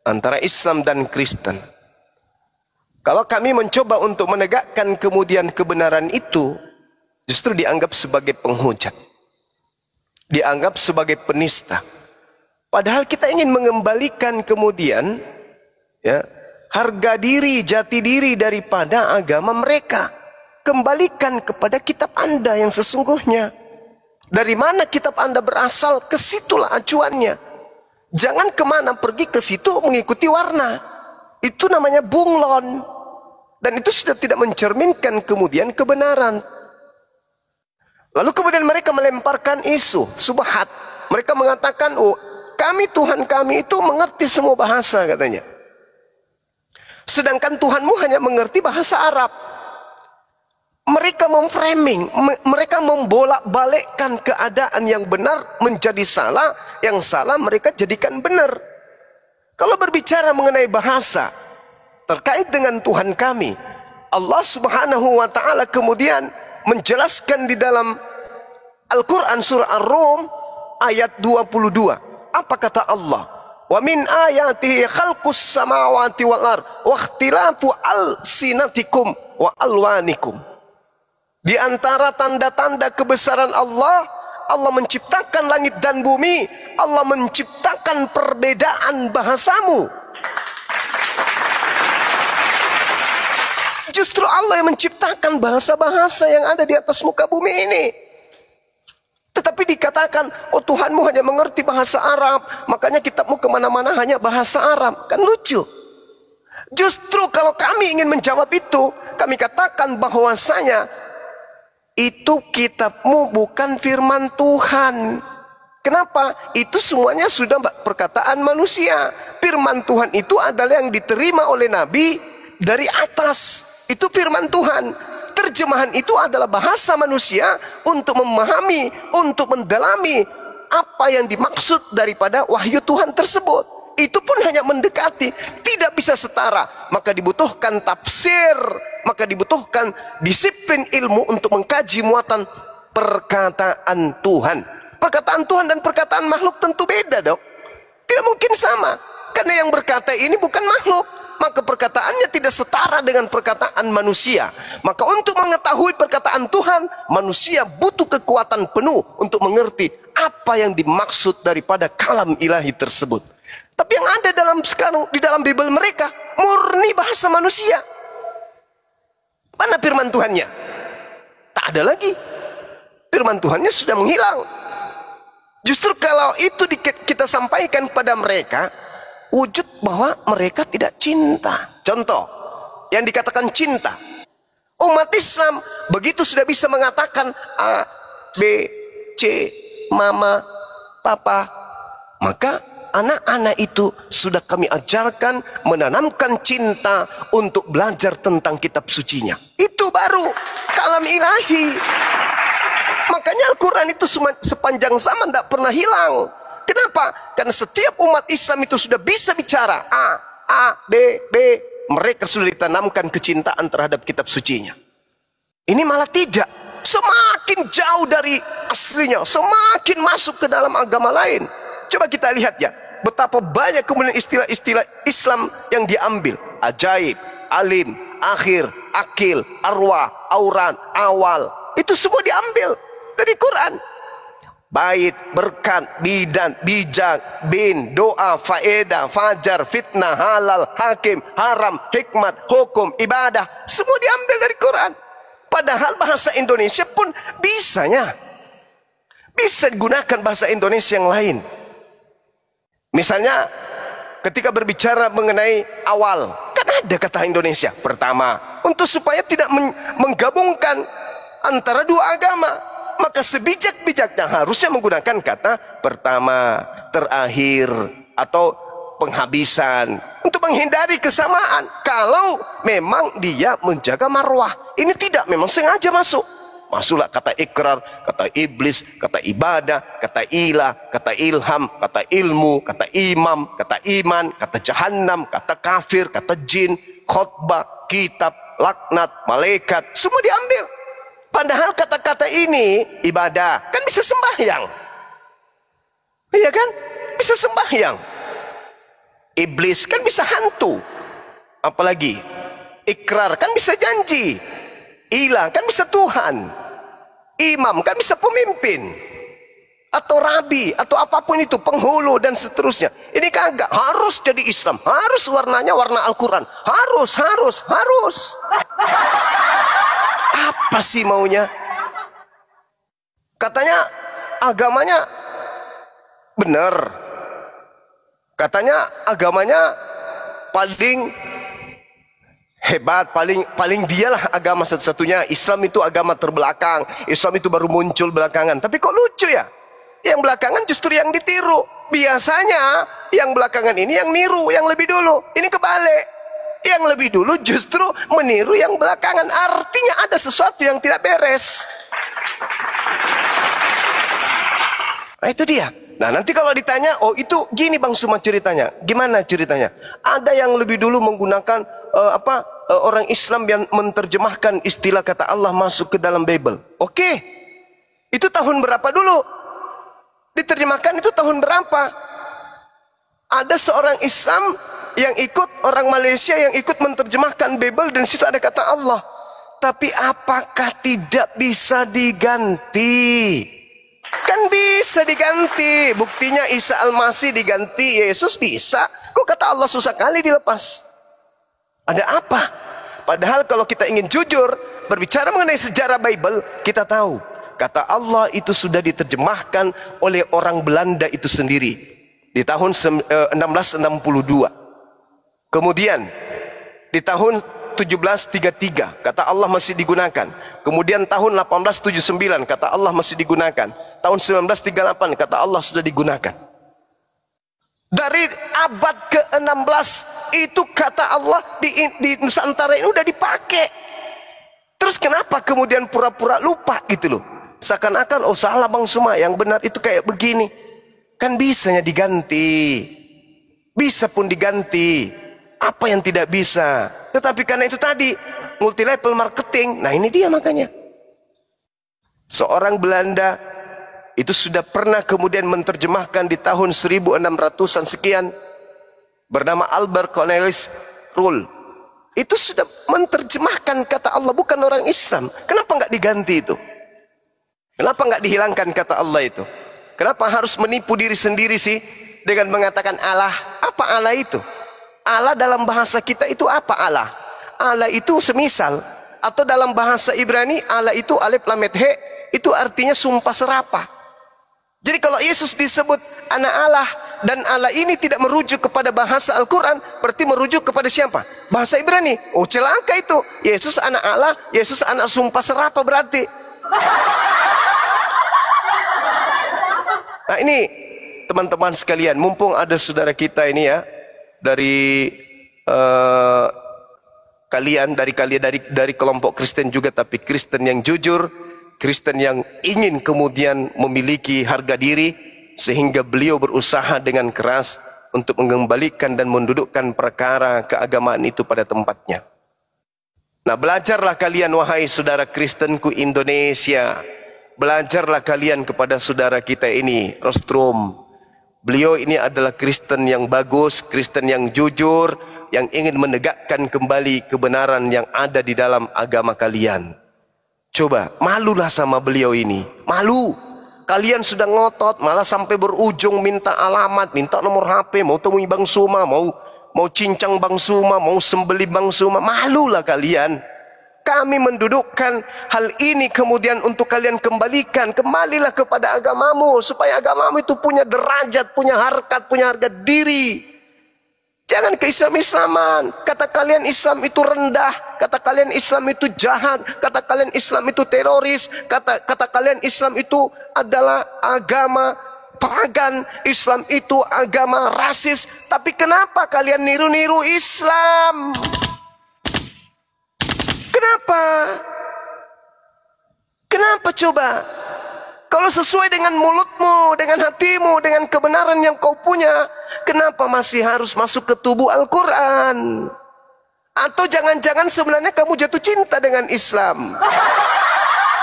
antara Islam dan Kristen. Kalau kami mencoba untuk menegakkan kemudian kebenaran itu, justru dianggap sebagai penghujat. Dianggap sebagai penista. Padahal kita ingin mengembalikan kemudian ya, harga diri, jati diri daripada agama mereka kembalikan kepada kitab Anda yang sesungguhnya. Dari mana kitab Anda berasal, ke situlah acuannya. Jangan kemana pergi ke situ mengikuti warna. Itu namanya bunglon. Dan itu sudah tidak mencerminkan kemudian kebenaran. Lalu kemudian mereka melemparkan isu, subhat. Mereka mengatakan, oh, kami Tuhan kami itu mengerti semua bahasa katanya. Sedangkan Tuhanmu hanya mengerti bahasa Arab mereka memframing, mereka membolak-balikkan keadaan yang benar menjadi salah, yang salah mereka jadikan benar. Kalau berbicara mengenai bahasa terkait dengan Tuhan kami, Allah Subhanahu wa taala kemudian menjelaskan di dalam Al-Qur'an surah Ar-Rum ayat 22. Apa kata Allah? Wa min ayatihi khalqus samawati wal ard wa ikhtilafu al-sinatikum wa alwanikum. Di antara tanda-tanda kebesaran Allah, Allah menciptakan langit dan bumi, Allah menciptakan perbedaan bahasamu. Justru Allah yang menciptakan bahasa-bahasa yang ada di atas muka bumi ini. Tetapi dikatakan, oh Tuhanmu hanya mengerti bahasa Arab, makanya kitabmu kemana-mana hanya bahasa Arab. Kan lucu. Justru kalau kami ingin menjawab itu, kami katakan bahwasanya itu kitabmu bukan firman Tuhan. Kenapa? Itu semuanya sudah perkataan manusia. Firman Tuhan itu adalah yang diterima oleh Nabi dari atas. Itu firman Tuhan. Terjemahan itu adalah bahasa manusia untuk memahami, untuk mendalami apa yang dimaksud daripada wahyu Tuhan tersebut itu pun hanya mendekati, tidak bisa setara. Maka dibutuhkan tafsir, maka dibutuhkan disiplin ilmu untuk mengkaji muatan perkataan Tuhan. Perkataan Tuhan dan perkataan makhluk tentu beda, Dok. Tidak mungkin sama. Karena yang berkata ini bukan makhluk, maka perkataannya tidak setara dengan perkataan manusia. Maka untuk mengetahui perkataan Tuhan, manusia butuh kekuatan penuh untuk mengerti apa yang dimaksud daripada kalam ilahi tersebut. Tapi yang ada dalam sekarang di dalam Bible mereka murni bahasa manusia. Mana firman Tuhannya? Tak ada lagi. Firman Tuhannya sudah menghilang. Justru kalau itu kita sampaikan pada mereka, wujud bahwa mereka tidak cinta. Contoh, yang dikatakan cinta. Umat Islam begitu sudah bisa mengatakan A, B, C, mama, papa, maka anak-anak itu sudah kami ajarkan menanamkan cinta untuk belajar tentang kitab sucinya. Itu baru kalam ilahi. Makanya Al-Quran itu sepanjang zaman tidak pernah hilang. Kenapa? Karena setiap umat Islam itu sudah bisa bicara. A, A, B, B. Mereka sudah ditanamkan kecintaan terhadap kitab sucinya. Ini malah tidak. Semakin jauh dari aslinya. Semakin masuk ke dalam agama lain. Coba kita lihat ya, betapa banyak kemudian istilah-istilah Islam yang diambil. Ajaib, alim, akhir, akil, arwah, auran, awal. Itu semua diambil dari Quran. Bait, berkat, bidan, bijak, bin, doa, faedah, fajar, fitnah, halal, hakim, haram, hikmat, hukum, ibadah. Semua diambil dari Quran. Padahal bahasa Indonesia pun bisanya. Bisa digunakan bahasa Indonesia yang lain. Misalnya ketika berbicara mengenai awal, kan ada kata Indonesia. Pertama, untuk supaya tidak menggabungkan antara dua agama, maka sebijak-bijaknya harusnya menggunakan kata pertama, terakhir, atau penghabisan untuk menghindari kesamaan kalau memang dia menjaga marwah ini tidak memang sengaja masuk Masuklah kata ikrar, kata iblis, kata ibadah, kata ilah, kata ilham, kata ilmu, kata imam, kata iman, kata jahanam, kata kafir, kata jin, khotbah, kitab, laknat, malaikat, semua diambil. Padahal kata-kata ini ibadah, kan bisa sembahyang. Iya kan? Bisa sembahyang. Iblis kan bisa hantu. Apalagi ikrar kan bisa janji ilah kan bisa Tuhan. Imam kan bisa pemimpin. Atau rabi, atau apapun itu, penghulu dan seterusnya. Ini kagak, harus jadi Islam. Harus warnanya warna Al-Quran. Harus, harus, harus. Apa sih maunya? Katanya agamanya benar. Katanya agamanya paling hebat paling paling dialah agama satu-satunya Islam itu agama terbelakang Islam itu baru muncul belakangan tapi kok lucu ya yang belakangan justru yang ditiru biasanya yang belakangan ini yang niru yang lebih dulu ini kebalik yang lebih dulu justru meniru yang belakangan artinya ada sesuatu yang tidak beres nah, itu dia Nah nanti kalau ditanya, oh itu gini Bang Suma ceritanya. Gimana ceritanya? Ada yang lebih dulu menggunakan uh, apa uh, orang Islam yang menterjemahkan istilah kata Allah masuk ke dalam Bible. Oke. Okay. Itu tahun berapa dulu? Diterjemahkan itu tahun berapa? Ada seorang Islam yang ikut orang Malaysia yang ikut menterjemahkan Bible dan situ ada kata Allah. Tapi apakah tidak bisa diganti? Kan bisa diganti. Buktinya Isa Al-Masih diganti Yesus bisa. Kok kata Allah susah kali dilepas? Ada apa? Padahal kalau kita ingin jujur, berbicara mengenai sejarah Bible, kita tahu kata Allah itu sudah diterjemahkan oleh orang Belanda itu sendiri di tahun 1662. Eh, Kemudian di tahun 1733 kata Allah masih digunakan. Kemudian tahun 1879 kata Allah masih digunakan. Tahun 1938 kata Allah sudah digunakan dari abad ke-16 itu kata Allah di, di Nusantara ini udah dipakai terus kenapa kemudian pura-pura lupa gitu loh seakan-akan oh salah bang semua yang benar itu kayak begini kan bisanya diganti bisa pun diganti apa yang tidak bisa tetapi karena itu tadi multi level marketing nah ini dia makanya seorang Belanda itu sudah pernah kemudian menerjemahkan di tahun 1600-an sekian bernama Albert Cornelis Rul. Itu sudah menerjemahkan kata Allah bukan orang Islam. Kenapa nggak diganti itu? Kenapa nggak dihilangkan kata Allah itu? Kenapa harus menipu diri sendiri sih dengan mengatakan Allah? Apa Allah itu? Allah dalam bahasa kita itu apa Allah? Allah itu semisal atau dalam bahasa Ibrani Allah itu alif lamet he itu artinya sumpah serapah. Jadi kalau Yesus disebut anak Allah dan Allah ini tidak merujuk kepada bahasa Al-Quran, berarti merujuk kepada siapa? Bahasa Ibrani. Oh celaka itu. Yesus anak Allah, Yesus anak sumpah serapa berarti. Nah ini teman-teman sekalian, mumpung ada saudara kita ini ya dari uh, kalian dari kalian dari dari kelompok Kristen juga tapi Kristen yang jujur Kristen yang ingin kemudian memiliki harga diri sehingga beliau berusaha dengan keras untuk mengembalikan dan mendudukkan perkara keagamaan itu pada tempatnya. Nah belajarlah kalian wahai saudara Kristenku Indonesia. Belajarlah kalian kepada saudara kita ini, Rostrum. Beliau ini adalah Kristen yang bagus, Kristen yang jujur, yang ingin menegakkan kembali kebenaran yang ada di dalam agama kalian. Coba, malulah sama beliau ini. Malu. Kalian sudah ngotot, malah sampai berujung minta alamat, minta nomor HP, mau temui Bang Suma, mau mau cincang Bang Suma, mau sembeli Bang Suma. Malulah kalian. Kami mendudukkan hal ini kemudian untuk kalian kembalikan. Kembalilah kepada agamamu, supaya agamamu itu punya derajat, punya harkat, punya harga diri Jangan ke Islam-Islaman. Kata kalian Islam itu rendah. Kata kalian Islam itu jahat. Kata kalian Islam itu teroris. Kata, kata kalian Islam itu adalah agama pagan. Islam itu agama rasis. Tapi kenapa kalian niru-niru Islam? Kenapa? Kenapa coba? Kalau sesuai dengan mulutmu, dengan hatimu, dengan kebenaran yang kau punya, kenapa masih harus masuk ke tubuh Al-Quran? Atau jangan-jangan sebenarnya kamu jatuh cinta dengan Islam?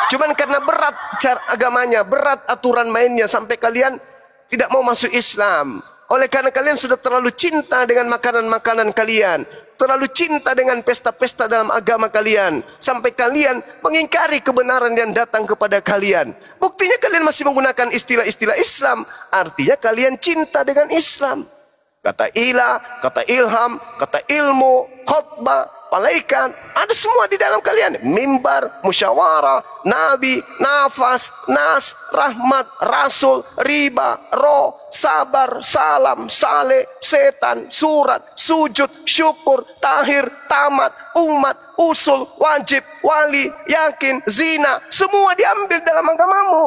Cuman karena berat cara agamanya, berat aturan mainnya, sampai kalian tidak mau masuk Islam. Oleh karena kalian sudah terlalu cinta dengan makanan-makanan kalian terlalu cinta dengan pesta-pesta dalam agama kalian sampai kalian mengingkari kebenaran yang datang kepada kalian. Buktinya kalian masih menggunakan istilah-istilah Islam, artinya kalian cinta dengan Islam. Kata ilah, kata ilham, kata ilmu, khotbah, malaikat, ada semua di dalam kalian. Mimbar, musyawarah, nabi, nafas, nas, rahmat, rasul, riba, roh, sabar, salam, saleh, setan, surat, sujud, syukur, tahir, tamat, umat, usul, wajib, wali, yakin, zina. Semua diambil dalam agamamu.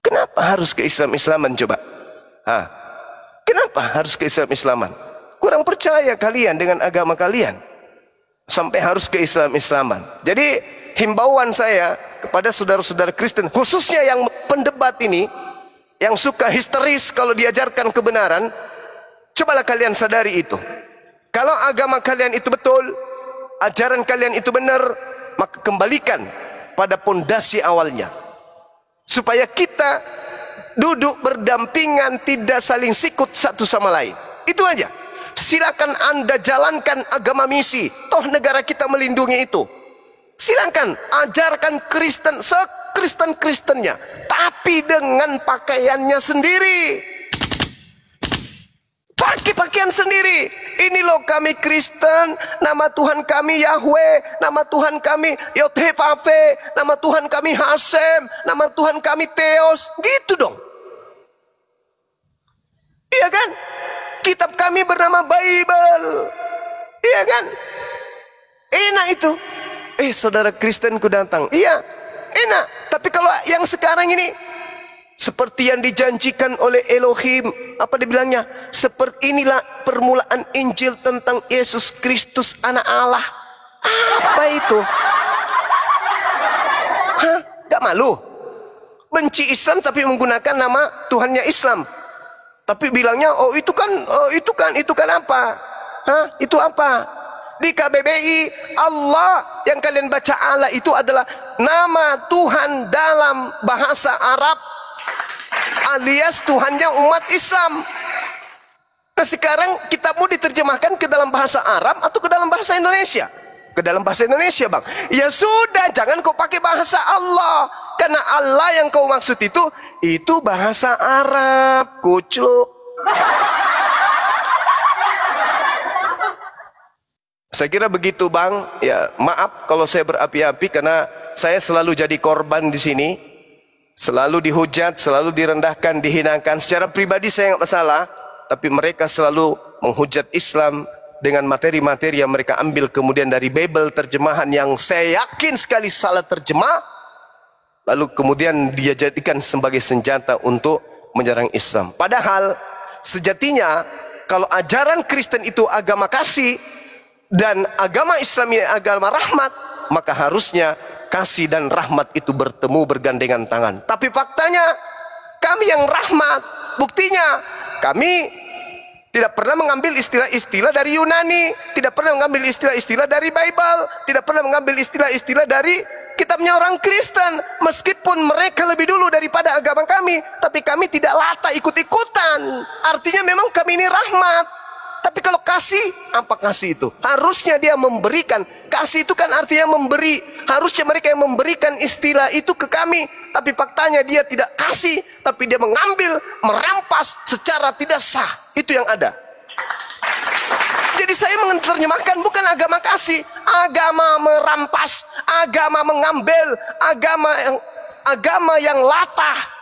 Kenapa harus ke Islam-Islaman coba? Hah? Kenapa harus ke Islam islaman Kurang percaya kalian dengan agama kalian. Sampai harus ke Islam islaman Jadi himbauan saya kepada saudara-saudara Kristen, khususnya yang pendebat ini, yang suka histeris kalau diajarkan kebenaran, cobalah kalian sadari itu. Kalau agama kalian itu betul, ajaran kalian itu benar, maka kembalikan pada pondasi awalnya. Supaya kita duduk berdampingan, tidak saling sikut satu sama lain. Itu aja. Silakan Anda jalankan agama misi. Toh negara kita melindungi itu. Silakan ajarkan Kristen sekristen-kristennya, tapi dengan pakaiannya sendiri pakai pakaian sendiri. Ini loh kami Kristen, nama Tuhan kami Yahweh, nama Tuhan kami Yothefafe, nama Tuhan kami Hasem, nama Tuhan kami Theos. Gitu dong. Iya kan? Kitab kami bernama Bible. Iya kan? Enak itu. Eh saudara Kristen ku datang. Iya, enak. Tapi kalau yang sekarang ini seperti yang dijanjikan oleh Elohim apa dibilangnya seperti inilah permulaan Injil tentang Yesus Kristus anak Allah apa itu Hah? gak malu benci Islam tapi menggunakan nama Tuhannya Islam tapi bilangnya oh itu kan oh, itu kan itu kan apa Hah? itu apa di KBBI Allah yang kalian baca Allah itu adalah nama Tuhan dalam bahasa Arab alias Tuhannya umat Islam. Nah sekarang kita mau diterjemahkan ke dalam bahasa Arab atau ke dalam bahasa Indonesia? Ke dalam bahasa Indonesia bang. Ya sudah jangan kau pakai bahasa Allah. Karena Allah yang kau maksud itu, itu bahasa Arab. Kucluk. Saya kira begitu bang. Ya maaf kalau saya berapi-api karena saya selalu jadi korban di sini. Selalu dihujat, selalu direndahkan, dihinakan. Secara pribadi saya nggak masalah, tapi mereka selalu menghujat Islam dengan materi-materi yang mereka ambil kemudian dari Bible terjemahan yang saya yakin sekali salah terjemah lalu kemudian dia jadikan sebagai senjata untuk menyerang Islam. Padahal sejatinya kalau ajaran Kristen itu agama kasih dan agama Islam agama rahmat, maka harusnya kasih dan rahmat itu bertemu bergandengan tangan. Tapi faktanya kami yang rahmat, buktinya kami tidak pernah mengambil istilah-istilah dari Yunani, tidak pernah mengambil istilah-istilah dari Bible, tidak pernah mengambil istilah-istilah dari kitabnya orang Kristen, meskipun mereka lebih dulu daripada agama kami, tapi kami tidak lata ikut-ikutan. Artinya memang kami ini rahmat. Tapi kalau kasih, apa kasih itu? Harusnya dia memberikan. Kasih itu kan artinya memberi. Harusnya mereka yang memberikan istilah itu ke kami. Tapi faktanya dia tidak kasih. Tapi dia mengambil, merampas secara tidak sah. Itu yang ada. Jadi saya menerjemahkan bukan agama kasih. Agama merampas. Agama mengambil. Agama yang, agama yang latah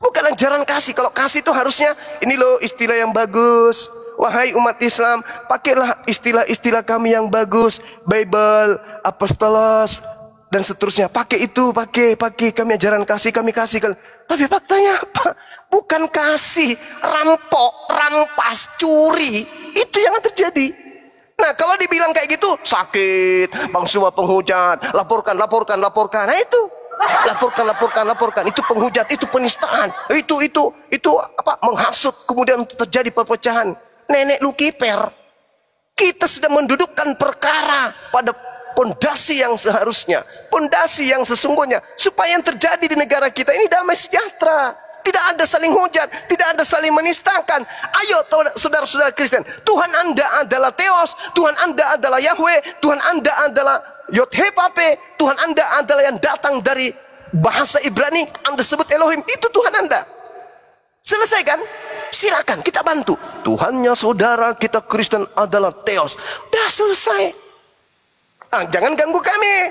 Bukan ajaran kasih. Kalau kasih itu harusnya ini loh istilah yang bagus. Wahai umat Islam, pakailah istilah-istilah kami yang bagus. Bible, apostolos, dan seterusnya. Pakai itu, pakai, pakai. Kami ajaran kasih, kami kasih. Tapi faktanya apa? Bukan kasih, rampok, rampas, curi. Itu yang terjadi. Nah kalau dibilang kayak gitu sakit, bang semua penghujat, laporkan, laporkan, laporkan. Nah itu Laporkan, laporkan, laporkan. Itu penghujat, itu penistaan. Itu, itu, itu apa? Menghasut. Kemudian terjadi perpecahan. Nenek lu kiper. Kita sedang mendudukkan perkara pada pondasi yang seharusnya, pondasi yang sesungguhnya, supaya yang terjadi di negara kita ini damai sejahtera. Tidak ada saling hujat, tidak ada saling menistakan. Ayo saudara-saudara Kristen, Tuhan Anda adalah Theos Tuhan Anda adalah Yahweh, Tuhan Anda adalah Yothepape eh, Tuhan Anda adalah yang datang dari bahasa Ibrani, Anda sebut Elohim, itu Tuhan Anda. Selesai kan? Silakan kita bantu. Tuhannya saudara kita Kristen adalah Theos. Dah selesai. Ah, jangan ganggu kami.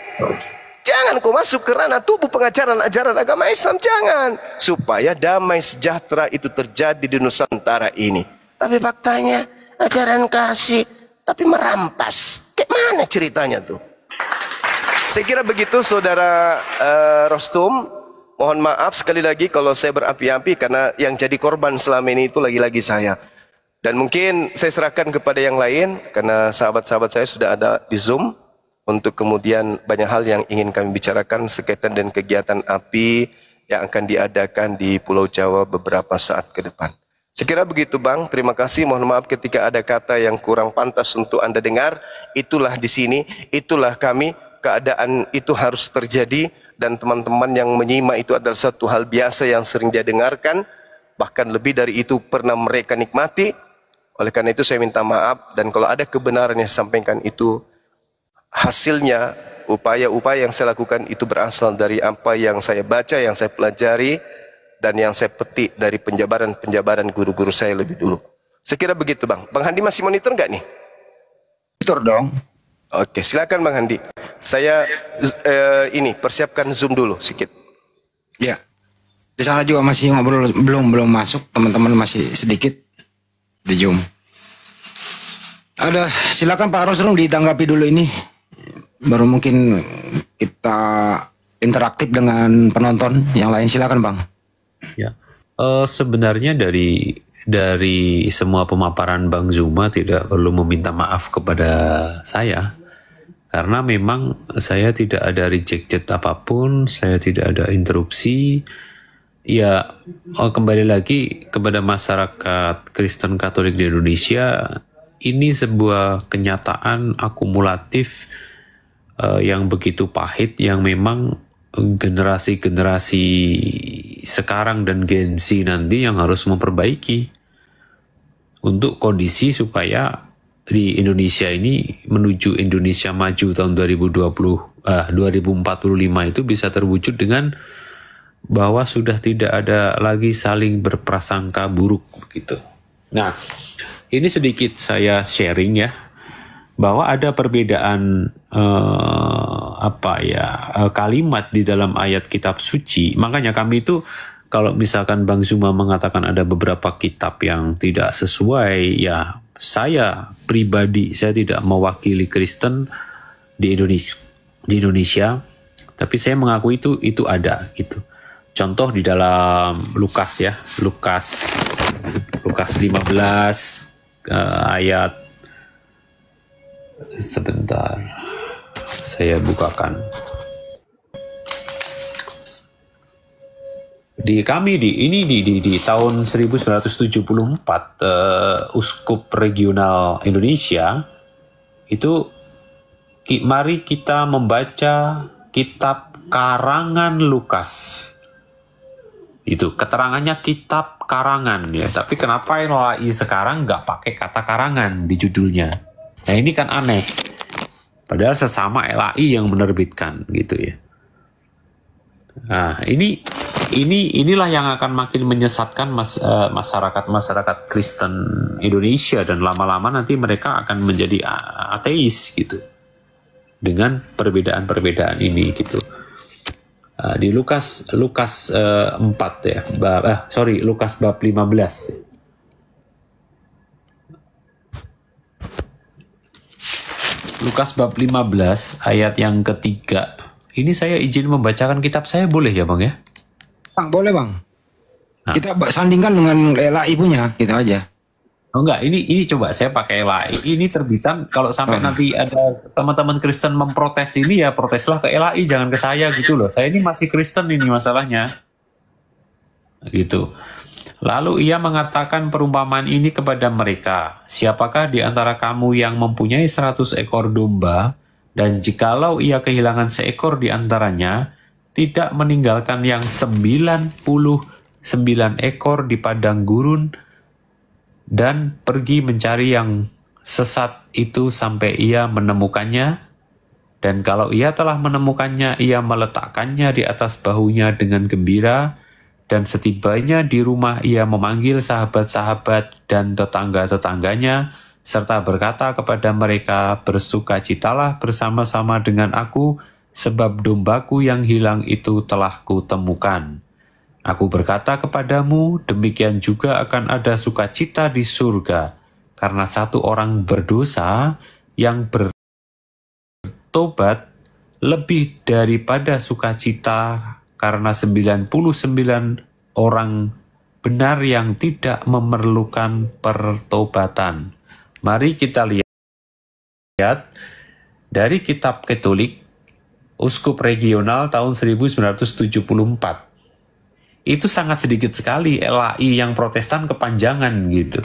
Jangan kau masuk ke ranah tubuh pengajaran ajaran agama Islam. Jangan. Supaya damai sejahtera itu terjadi di Nusantara ini. Tapi faktanya ajaran kasih tapi merampas. Kayak mana ceritanya tuh? Saya kira begitu saudara uh, Rostum. Mohon maaf sekali lagi kalau saya berapi-api karena yang jadi korban selama ini itu lagi-lagi saya. Dan mungkin saya serahkan kepada yang lain karena sahabat-sahabat saya sudah ada di Zoom untuk kemudian banyak hal yang ingin kami bicarakan sekaitan dan kegiatan API yang akan diadakan di Pulau Jawa beberapa saat ke depan. Sekira begitu Bang, terima kasih. Mohon maaf ketika ada kata yang kurang pantas untuk Anda dengar. Itulah di sini, itulah kami keadaan itu harus terjadi dan teman-teman yang menyimak itu adalah satu hal biasa yang sering dia dengarkan bahkan lebih dari itu pernah mereka nikmati oleh karena itu saya minta maaf dan kalau ada kebenaran yang saya sampaikan itu hasilnya upaya-upaya yang saya lakukan itu berasal dari apa yang saya baca, yang saya pelajari dan yang saya petik dari penjabaran-penjabaran guru-guru saya lebih dulu. Sekira begitu Bang. Bang Handi masih monitor nggak nih? Monitor dong. Oke, silakan Bang Handi. Saya eh, ini persiapkan Zoom dulu sedikit. Ya. Di sana juga masih ngobrol belum belum masuk, teman-teman masih sedikit di Zoom. Ada silakan Pak Rosrum ditanggapi dulu ini. Baru mungkin kita interaktif dengan penonton yang lain silakan Bang. Ya. Uh, sebenarnya dari dari semua pemaparan Bang Zuma tidak perlu meminta maaf kepada saya karena memang saya tidak ada rejected apapun, saya tidak ada interupsi. Ya oh, kembali lagi kepada masyarakat Kristen Katolik di Indonesia, ini sebuah kenyataan akumulatif uh, yang begitu pahit yang memang generasi-generasi sekarang dan Gen Z nanti yang harus memperbaiki untuk kondisi supaya di Indonesia ini menuju Indonesia maju tahun 2020 eh, 2045 itu bisa terwujud dengan bahwa sudah tidak ada lagi saling berprasangka buruk begitu. Nah, ini sedikit saya sharing ya bahwa ada perbedaan eh, apa ya eh, kalimat di dalam ayat kitab suci. Makanya kami itu kalau misalkan Bang Zuma mengatakan ada beberapa kitab yang tidak sesuai ya saya pribadi saya tidak mewakili Kristen di Indonesia di Indonesia tapi saya mengakui itu itu ada gitu contoh di dalam Lukas ya Lukas Lukas 15 uh, eh, ayat sebentar saya bukakan di kami di ini di di, di tahun 1974 uh, eh, uskup regional Indonesia itu ki, mari kita membaca kitab karangan Lukas itu keterangannya kitab karangan ya tapi kenapa LAI sekarang nggak pakai kata karangan di judulnya nah ini kan aneh padahal sesama LAI yang menerbitkan gitu ya nah ini ini inilah yang akan makin menyesatkan mas, uh, eh, masyarakat masyarakat Kristen Indonesia dan lama-lama nanti mereka akan menjadi ateis gitu dengan perbedaan-perbedaan ini gitu uh, di Lukas Lukas uh, eh, 4 ya bab, uh, sorry Lukas bab 15 Lukas bab 15 ayat yang ketiga ini saya izin membacakan kitab saya boleh ya bang ya Bang, boleh bang. Hah? Kita sandingkan dengan LAI ibunya gitu aja. Oh enggak, ini ini coba saya pakai LAI. Ini terbitan kalau sampai oh. nanti ada teman-teman Kristen memprotes ini ya proteslah ke LAI, jangan ke saya gitu loh. Saya ini masih Kristen ini masalahnya. Gitu. Lalu ia mengatakan perumpamaan ini kepada mereka, siapakah di antara kamu yang mempunyai 100 ekor domba, dan jikalau ia kehilangan seekor di antaranya, tidak meninggalkan yang 99 ekor di padang gurun dan pergi mencari yang sesat itu sampai ia menemukannya dan kalau ia telah menemukannya ia meletakkannya di atas bahunya dengan gembira dan setibanya di rumah ia memanggil sahabat-sahabat dan tetangga-tetangganya serta berkata kepada mereka bersukacitalah bersama-sama dengan aku sebab dombaku yang hilang itu telah kutemukan. Aku berkata kepadamu, demikian juga akan ada sukacita di surga, karena satu orang berdosa yang bertobat lebih daripada sukacita karena 99 orang benar yang tidak memerlukan pertobatan. Mari kita lihat dari kitab Katolik uskup regional tahun 1974. Itu sangat sedikit sekali LAI yang protestan kepanjangan gitu.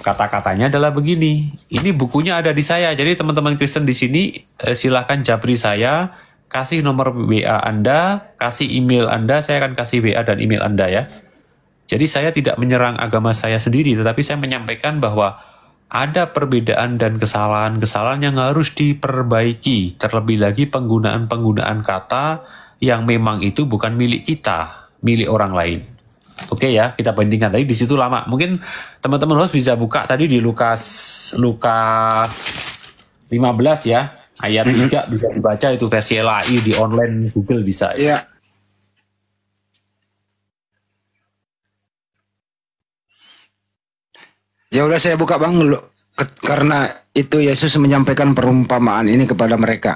Kata-katanya adalah begini, ini bukunya ada di saya, jadi teman-teman Kristen di sini eh, silahkan japri saya, kasih nomor WA Anda, kasih email Anda, saya akan kasih WA dan email Anda ya. Jadi saya tidak menyerang agama saya sendiri, tetapi saya menyampaikan bahwa ada perbedaan dan kesalahan-kesalahan yang harus diperbaiki, terlebih lagi penggunaan-penggunaan kata yang memang itu bukan milik kita, milik orang lain. Oke okay ya, kita bandingkan tadi di situ lama. Mungkin teman-teman harus bisa buka tadi di Lukas Lukas 15 ya, ayat 3 mm-hmm. bisa dibaca itu versi LAI di online Google bisa ya. Iya. Yeah. Ya udah saya buka bang, karena itu Yesus menyampaikan perumpamaan ini kepada mereka.